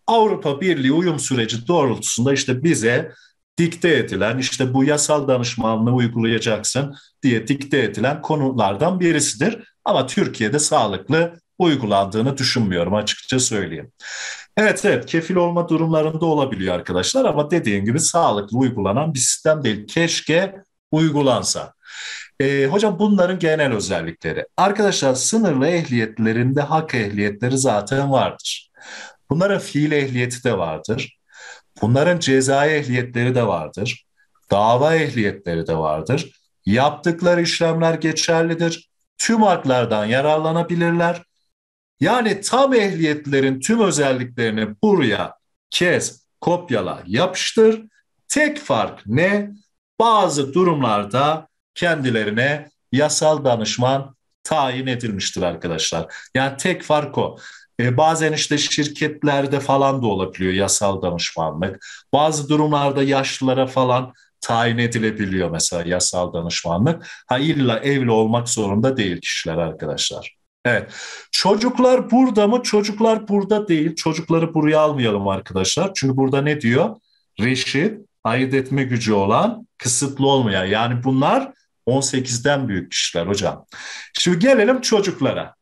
Avrupa Birliği uyum süreci doğrultusunda işte bize dikte edilen işte bu yasal danışmanlığı uygulayacaksın diye dikte edilen konulardan birisidir. Ama Türkiye'de sağlıklı uygulandığını düşünmüyorum açıkça söyleyeyim. Evet evet kefil olma durumlarında olabiliyor arkadaşlar ama dediğim gibi sağlıklı uygulanan bir sistem değil. Keşke uygulansa. E, hocam bunların genel özellikleri. Arkadaşlar sınırlı ehliyetlerinde hak ehliyetleri zaten vardır. Bunların fiil ehliyeti de vardır. Bunların ceza ehliyetleri de vardır. Dava ehliyetleri de vardır. Yaptıkları işlemler geçerlidir. Tüm haklardan yararlanabilirler. Yani tam ehliyetlerin tüm özelliklerini buraya kes, kopyala, yapıştır. Tek fark ne? Bazı durumlarda kendilerine yasal danışman tayin edilmiştir arkadaşlar. Yani tek fark o. E, bazen işte şirketlerde falan da olabiliyor yasal danışmanlık. Bazı durumlarda yaşlılara falan tayin edilebiliyor mesela yasal danışmanlık. Ha illa evli olmak zorunda değil kişiler arkadaşlar. Evet. Çocuklar burada mı? Çocuklar burada değil. Çocukları buraya almayalım arkadaşlar. Çünkü burada ne diyor? Reşit, ayırt etme gücü olan, kısıtlı olmayan. Yani bunlar 18'den büyük kişiler hocam. Şimdi gelelim çocuklara.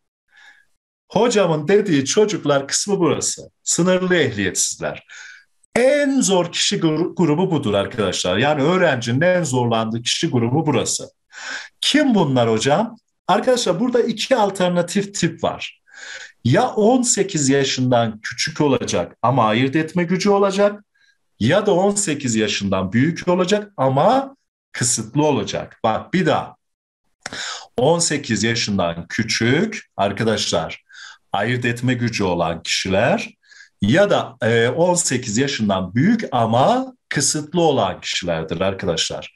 Hocamın dediği çocuklar kısmı burası. Sınırlı ehliyetsizler. En zor kişi grubu budur arkadaşlar. Yani öğrencinin en zorlandığı kişi grubu burası. Kim bunlar hocam? Arkadaşlar burada iki alternatif tip var. Ya 18 yaşından küçük olacak ama ayırt etme gücü olacak ya da 18 yaşından büyük olacak ama kısıtlı olacak. Bak bir daha 18 yaşından küçük arkadaşlar ayırt etme gücü olan kişiler ya da 18 e, yaşından büyük ama kısıtlı olan kişilerdir arkadaşlar.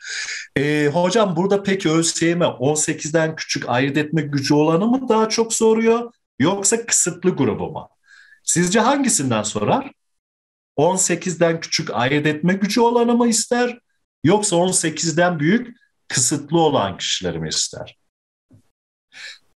E, hocam burada peki ÖSYM 18'den küçük ayırt etme gücü olanı mı daha çok soruyor yoksa kısıtlı grubu mu? Sizce hangisinden sorar? 18'den küçük ayırt etme gücü olanı mı ister yoksa 18'den büyük kısıtlı olan kişileri mi ister?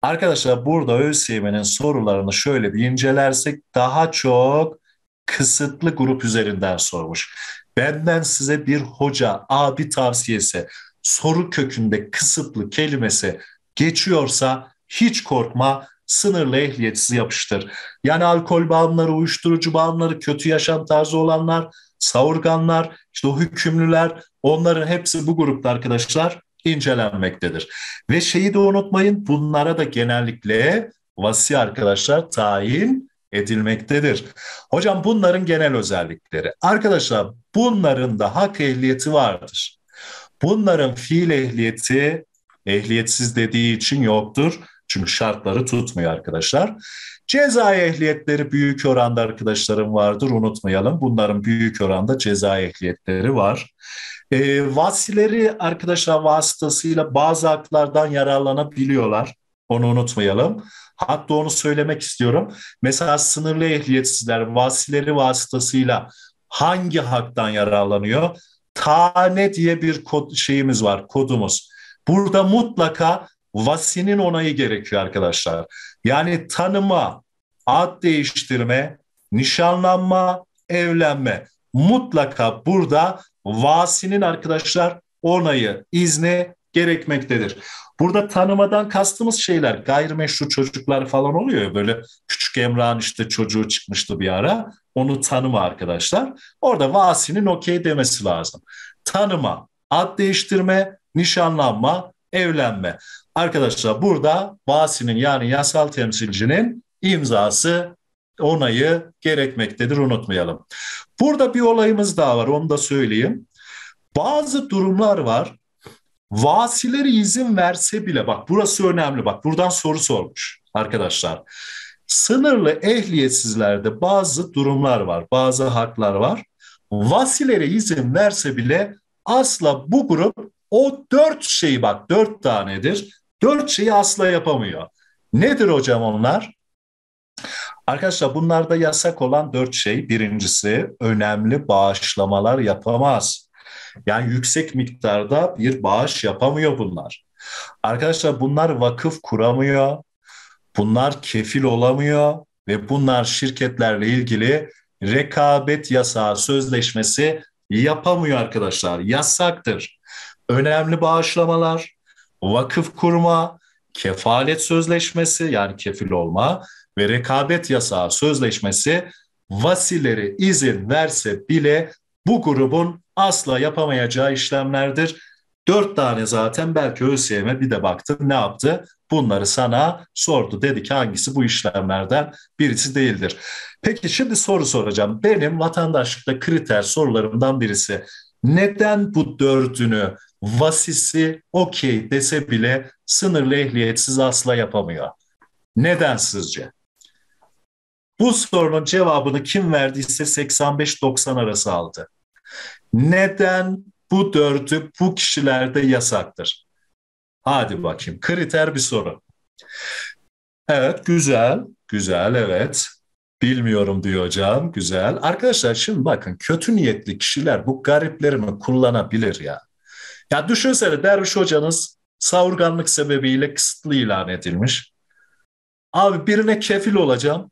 Arkadaşlar burada ÖSYM'nin sorularını şöyle bir incelersek daha çok kısıtlı grup üzerinden sormuş. Benden size bir hoca, abi tavsiyesi, soru kökünde kısıtlı kelimesi geçiyorsa hiç korkma sınırlı ehliyetsiz yapıştır. Yani alkol bağımları, uyuşturucu bağımları, kötü yaşam tarzı olanlar, savurganlar, işte o hükümlüler onların hepsi bu grupta arkadaşlar incelenmektedir. Ve şeyi de unutmayın bunlara da genellikle vasi arkadaşlar tayin edilmektedir. Hocam bunların genel özellikleri. Arkadaşlar bunların da hak ehliyeti vardır. Bunların fiil ehliyeti ehliyetsiz dediği için yoktur. Çünkü şartları tutmuyor arkadaşlar. Ceza ehliyetleri büyük oranda arkadaşlarım vardır unutmayalım. Bunların büyük oranda ceza ehliyetleri var. E, ee, vasileri arkadaşlar vasıtasıyla bazı haklardan yararlanabiliyorlar. Onu unutmayalım. Hatta onu söylemek istiyorum. Mesela sınırlı ehliyetsizler vasileri vasıtasıyla hangi haktan yararlanıyor? Tane diye bir kod şeyimiz var, kodumuz. Burada mutlaka vasinin onayı gerekiyor arkadaşlar. Yani tanıma, ad değiştirme, nişanlanma, evlenme. Mutlaka burada vasinin arkadaşlar onayı, izni gerekmektedir. Burada tanımadan kastımız şeyler gayrimeşru çocuklar falan oluyor ya böyle küçük Emrah'ın işte çocuğu çıkmıştı bir ara onu tanıma arkadaşlar. Orada vasinin okey demesi lazım. Tanıma, ad değiştirme, nişanlanma, evlenme. Arkadaşlar burada vasinin yani yasal temsilcinin imzası onayı gerekmektedir unutmayalım. Burada bir olayımız daha var onu da söyleyeyim. Bazı durumlar var Vasileri izin verse bile bak burası önemli bak buradan soru sormuş arkadaşlar. Sınırlı ehliyetsizlerde bazı durumlar var, bazı haklar var. Vasilere izin verse bile asla bu grup o dört şeyi bak dört tanedir. Dört şeyi asla yapamıyor. Nedir hocam onlar? Arkadaşlar bunlarda yasak olan dört şey. Birincisi önemli bağışlamalar yapamaz. Yani yüksek miktarda bir bağış yapamıyor bunlar. Arkadaşlar bunlar vakıf kuramıyor, bunlar kefil olamıyor ve bunlar şirketlerle ilgili rekabet yasağı sözleşmesi yapamıyor arkadaşlar. Yasaktır. Önemli bağışlamalar, vakıf kurma, kefalet sözleşmesi yani kefil olma ve rekabet yasağı sözleşmesi vasileri izin verse bile bu grubun asla yapamayacağı işlemlerdir. Dört tane zaten belki ÖSYM bir de baktı ne yaptı? Bunları sana sordu. Dedi ki hangisi bu işlemlerden birisi değildir. Peki şimdi soru soracağım. Benim vatandaşlıkta kriter sorularımdan birisi. Neden bu dördünü vasisi okey dese bile sınırlı ehliyetsiz asla yapamıyor? Neden sizce? Bu sorunun cevabını kim verdiyse 85-90 arası aldı. Neden bu dördü bu kişilerde yasaktır? Hadi bakayım kriter bir soru. Evet güzel, güzel evet. Bilmiyorum diyor hocam. Güzel. Arkadaşlar şimdi bakın kötü niyetli kişiler bu gariplerimi kullanabilir ya. Ya düşünsene derviş hocanız savurganlık sebebiyle kısıtlı ilan edilmiş. Abi birine kefil olacağım.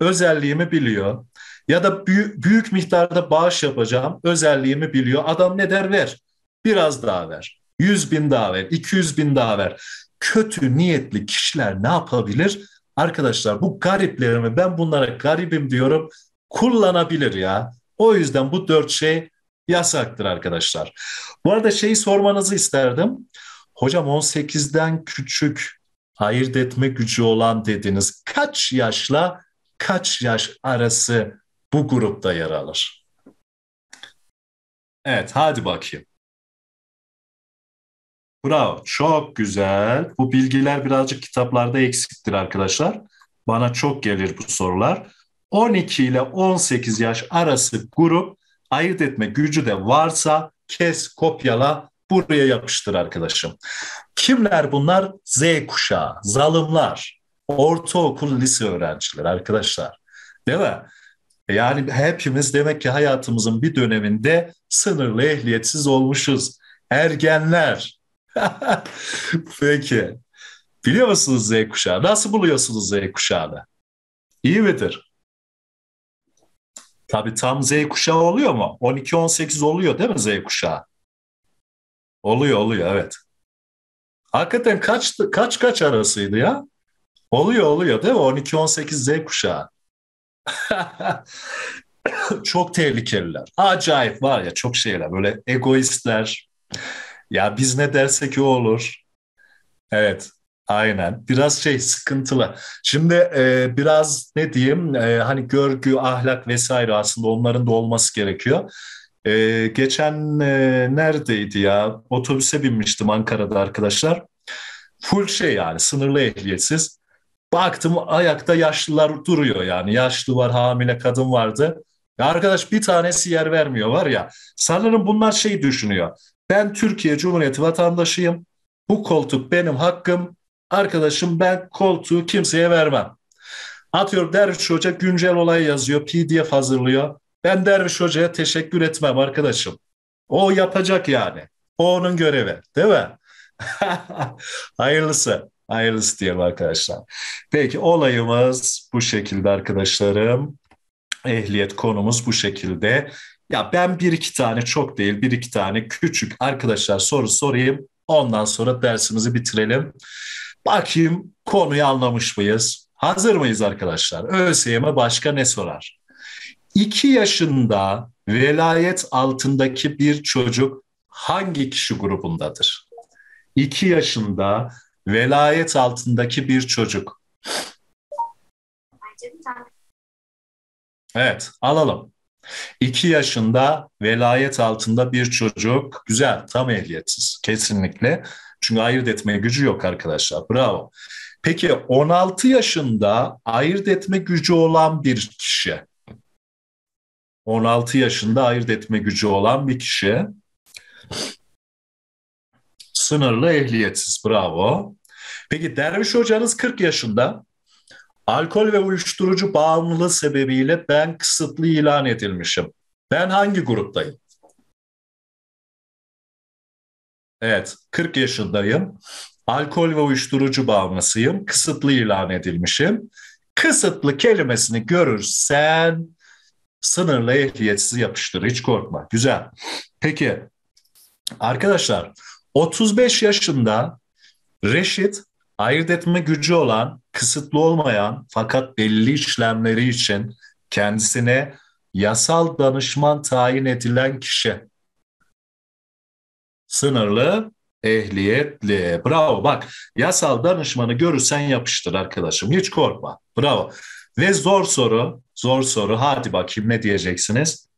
Özelliğimi biliyor ya da büyük, büyük miktarda bağış yapacağım özelliğimi biliyor. Adam ne der ver biraz daha ver 100 bin daha ver 200 bin daha ver. Kötü niyetli kişiler ne yapabilir? Arkadaşlar bu gariplerimi ben bunlara garibim diyorum kullanabilir ya. O yüzden bu dört şey yasaktır arkadaşlar. Bu arada şeyi sormanızı isterdim. Hocam 18'den küçük ayırt etme gücü olan dediniz. Kaç yaşla kaç yaş arası bu grupta yer alır. Evet hadi bakayım. Bravo. Çok güzel. Bu bilgiler birazcık kitaplarda eksiktir arkadaşlar. Bana çok gelir bu sorular. 12 ile 18 yaş arası grup ayırt etme gücü de varsa kes, kopyala, buraya yapıştır arkadaşım. Kimler bunlar? Z kuşağı, zalımlar, ortaokul, lise öğrencileri arkadaşlar. Değil mi? E, yani hepimiz demek ki hayatımızın bir döneminde sınırlı ehliyetsiz olmuşuz. Ergenler. Peki. Biliyor musunuz Z kuşağı? Nasıl buluyorsunuz Z kuşağını? İyi midir? Tabii tam Z kuşağı oluyor mu? 12-18 oluyor değil mi Z kuşağı? Oluyor oluyor evet. Hakikaten kaç kaç kaç arasıydı ya? Oluyor oluyor değil mi? 12-18 Z kuşağı. çok tehlikeliler. Acayip var ya çok şeyler böyle egoistler. Ya biz ne dersek o olur. Evet aynen biraz şey sıkıntılı. Şimdi e, biraz ne diyeyim e, hani görgü ahlak vesaire aslında onların da olması gerekiyor. E, geçen e, neredeydi ya otobüse binmiştim Ankara'da arkadaşlar. Full şey yani sınırlı ehliyetsiz. Baktım ayakta yaşlılar duruyor yani. Yaşlı var, hamile kadın vardı. Ya arkadaş bir tanesi yer vermiyor var ya. Sanırım bunlar şey düşünüyor. Ben Türkiye Cumhuriyeti vatandaşıyım. Bu koltuk benim hakkım. Arkadaşım ben koltuğu kimseye vermem. atıyor Derviş Hoca güncel olay yazıyor, pdf hazırlıyor. Ben Derviş Hoca'ya teşekkür etmem arkadaşım. O yapacak yani. O onun görevi değil mi? Hayırlısı. Hayırlısı diyelim arkadaşlar. Peki olayımız bu şekilde arkadaşlarım. Ehliyet konumuz bu şekilde. Ya ben bir iki tane çok değil bir iki tane küçük arkadaşlar soru sorayım. Ondan sonra dersimizi bitirelim. Bakayım konuyu anlamış mıyız? Hazır mıyız arkadaşlar? ÖSYM'e başka ne sorar? 2 yaşında velayet altındaki bir çocuk hangi kişi grubundadır? 2 yaşında Velayet altındaki bir çocuk. Evet, alalım. İki yaşında velayet altında bir çocuk. Güzel, tam ehliyetsiz. Kesinlikle. Çünkü ayırt etme gücü yok arkadaşlar. Bravo. Peki 16 yaşında ayırt etme gücü olan bir kişi. 16 yaşında ayırt etme gücü olan bir kişi. Sınırlı ehliyetsiz. Bravo. Peki Derviş hocanız 40 yaşında. Alkol ve uyuşturucu bağımlılığı sebebiyle ben kısıtlı ilan edilmişim. Ben hangi gruptayım? Evet, 40 yaşındayım. Alkol ve uyuşturucu bağımlısıyım. Kısıtlı ilan edilmişim. Kısıtlı kelimesini görürsen sınırlı ehliyetsiz yapıştır. Hiç korkma. Güzel. Peki arkadaşlar 35 yaşında Reşit ayırt etme gücü olan, kısıtlı olmayan fakat belli işlemleri için kendisine yasal danışman tayin edilen kişi. Sınırlı, ehliyetli. Bravo bak yasal danışmanı görürsen yapıştır arkadaşım. Hiç korkma. Bravo. Ve zor soru, zor soru. Hadi bakayım ne diyeceksiniz?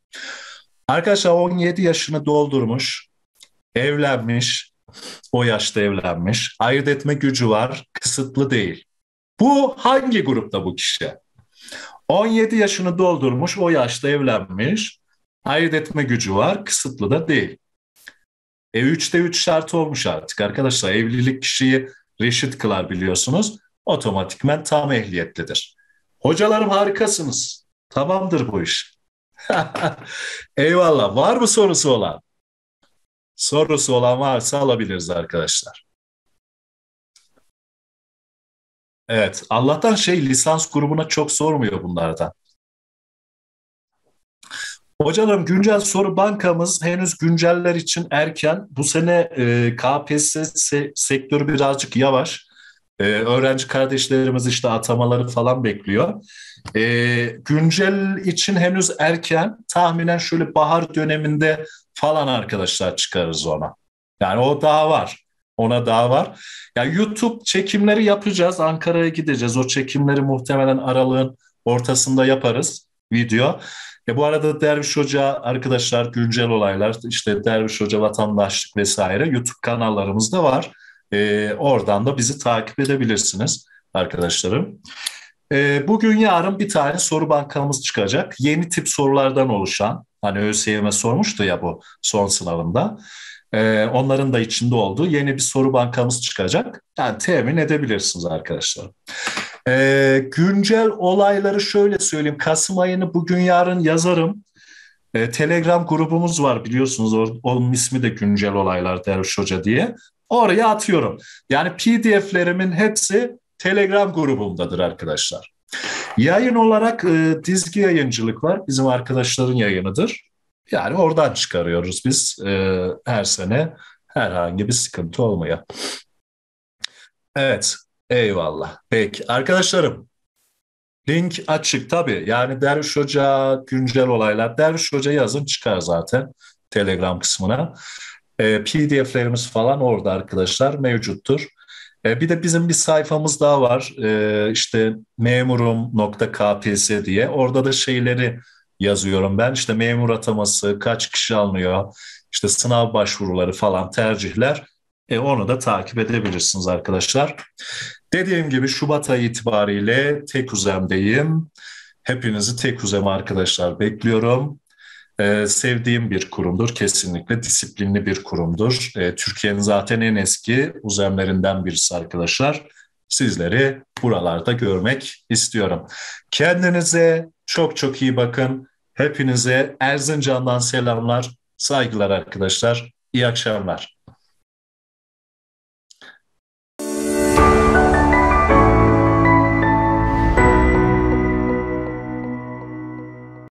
Arkadaşlar 17 yaşını doldurmuş, evlenmiş, o yaşta evlenmiş. Ayırt etme gücü var. Kısıtlı değil. Bu hangi grupta bu kişi? 17 yaşını doldurmuş, o yaşta evlenmiş. Ayırt etme gücü var, kısıtlı da değil. E 3'te 3 şart olmuş artık arkadaşlar. Evlilik kişiyi reşit kılar biliyorsunuz. Otomatikmen tam ehliyetlidir. Hocalarım harikasınız. Tamamdır bu iş. Eyvallah. Var mı sorusu olan? Sorusu olan varsa alabiliriz arkadaşlar. Evet, Allah'tan şey lisans grubuna çok sormuyor bunlardan. Hocalarım güncel soru bankamız henüz günceller için erken. Bu sene e, KPSS sektörü birazcık yavaş. E, öğrenci kardeşlerimiz işte atamaları falan bekliyor. E, güncel için henüz erken. Tahminen şöyle bahar döneminde falan arkadaşlar çıkarız ona. Yani o daha var. Ona daha var. Ya yani YouTube çekimleri yapacağız. Ankara'ya gideceğiz. O çekimleri muhtemelen aralığın ortasında yaparız video. E bu arada Derviş Hoca arkadaşlar güncel olaylar işte Derviş Hoca vatandaşlık vesaire YouTube kanallarımızda var. E, oradan da bizi takip edebilirsiniz arkadaşlarım. E, bugün yarın bir tane soru bankamız çıkacak. Yeni tip sorulardan oluşan Hani ÖSYM sormuştu ya bu son sınavında. Ee, onların da içinde olduğu yeni bir soru bankamız çıkacak. Yani temin edebilirsiniz arkadaşlar. Ee, güncel olayları şöyle söyleyeyim. Kasım ayını bugün yarın yazarım. Ee, Telegram grubumuz var biliyorsunuz. Onun ismi de güncel olaylar Derviş Hoca diye. Oraya atıyorum. Yani PDF'lerimin hepsi Telegram grubumdadır arkadaşlar. Yayın olarak e, dizgi yayıncılık var. Bizim arkadaşların yayınıdır. Yani oradan çıkarıyoruz biz e, her sene herhangi bir sıkıntı olmaya. Evet, eyvallah. Peki arkadaşlarım link açık tabii. Yani Derviş Hoca güncel olaylar. Derviş Hoca yazın çıkar zaten Telegram kısmına. E, PDF'lerimiz falan orada arkadaşlar mevcuttur. E, bir de bizim bir sayfamız daha var. E, işte memurum.kps diye. Orada da şeyleri yazıyorum ben. işte memur ataması, kaç kişi alınıyor, işte sınav başvuruları falan tercihler. E, onu da takip edebilirsiniz arkadaşlar. Dediğim gibi Şubat ayı itibariyle tek uzemdeyim. Hepinizi tek uzem arkadaşlar bekliyorum. Ee, sevdiğim bir kurumdur. Kesinlikle disiplinli bir kurumdur. Ee, Türkiye'nin zaten en eski uzemlerinden birisi arkadaşlar. Sizleri buralarda görmek istiyorum. Kendinize çok çok iyi bakın. Hepinize Erzincan'dan selamlar, saygılar arkadaşlar. İyi akşamlar.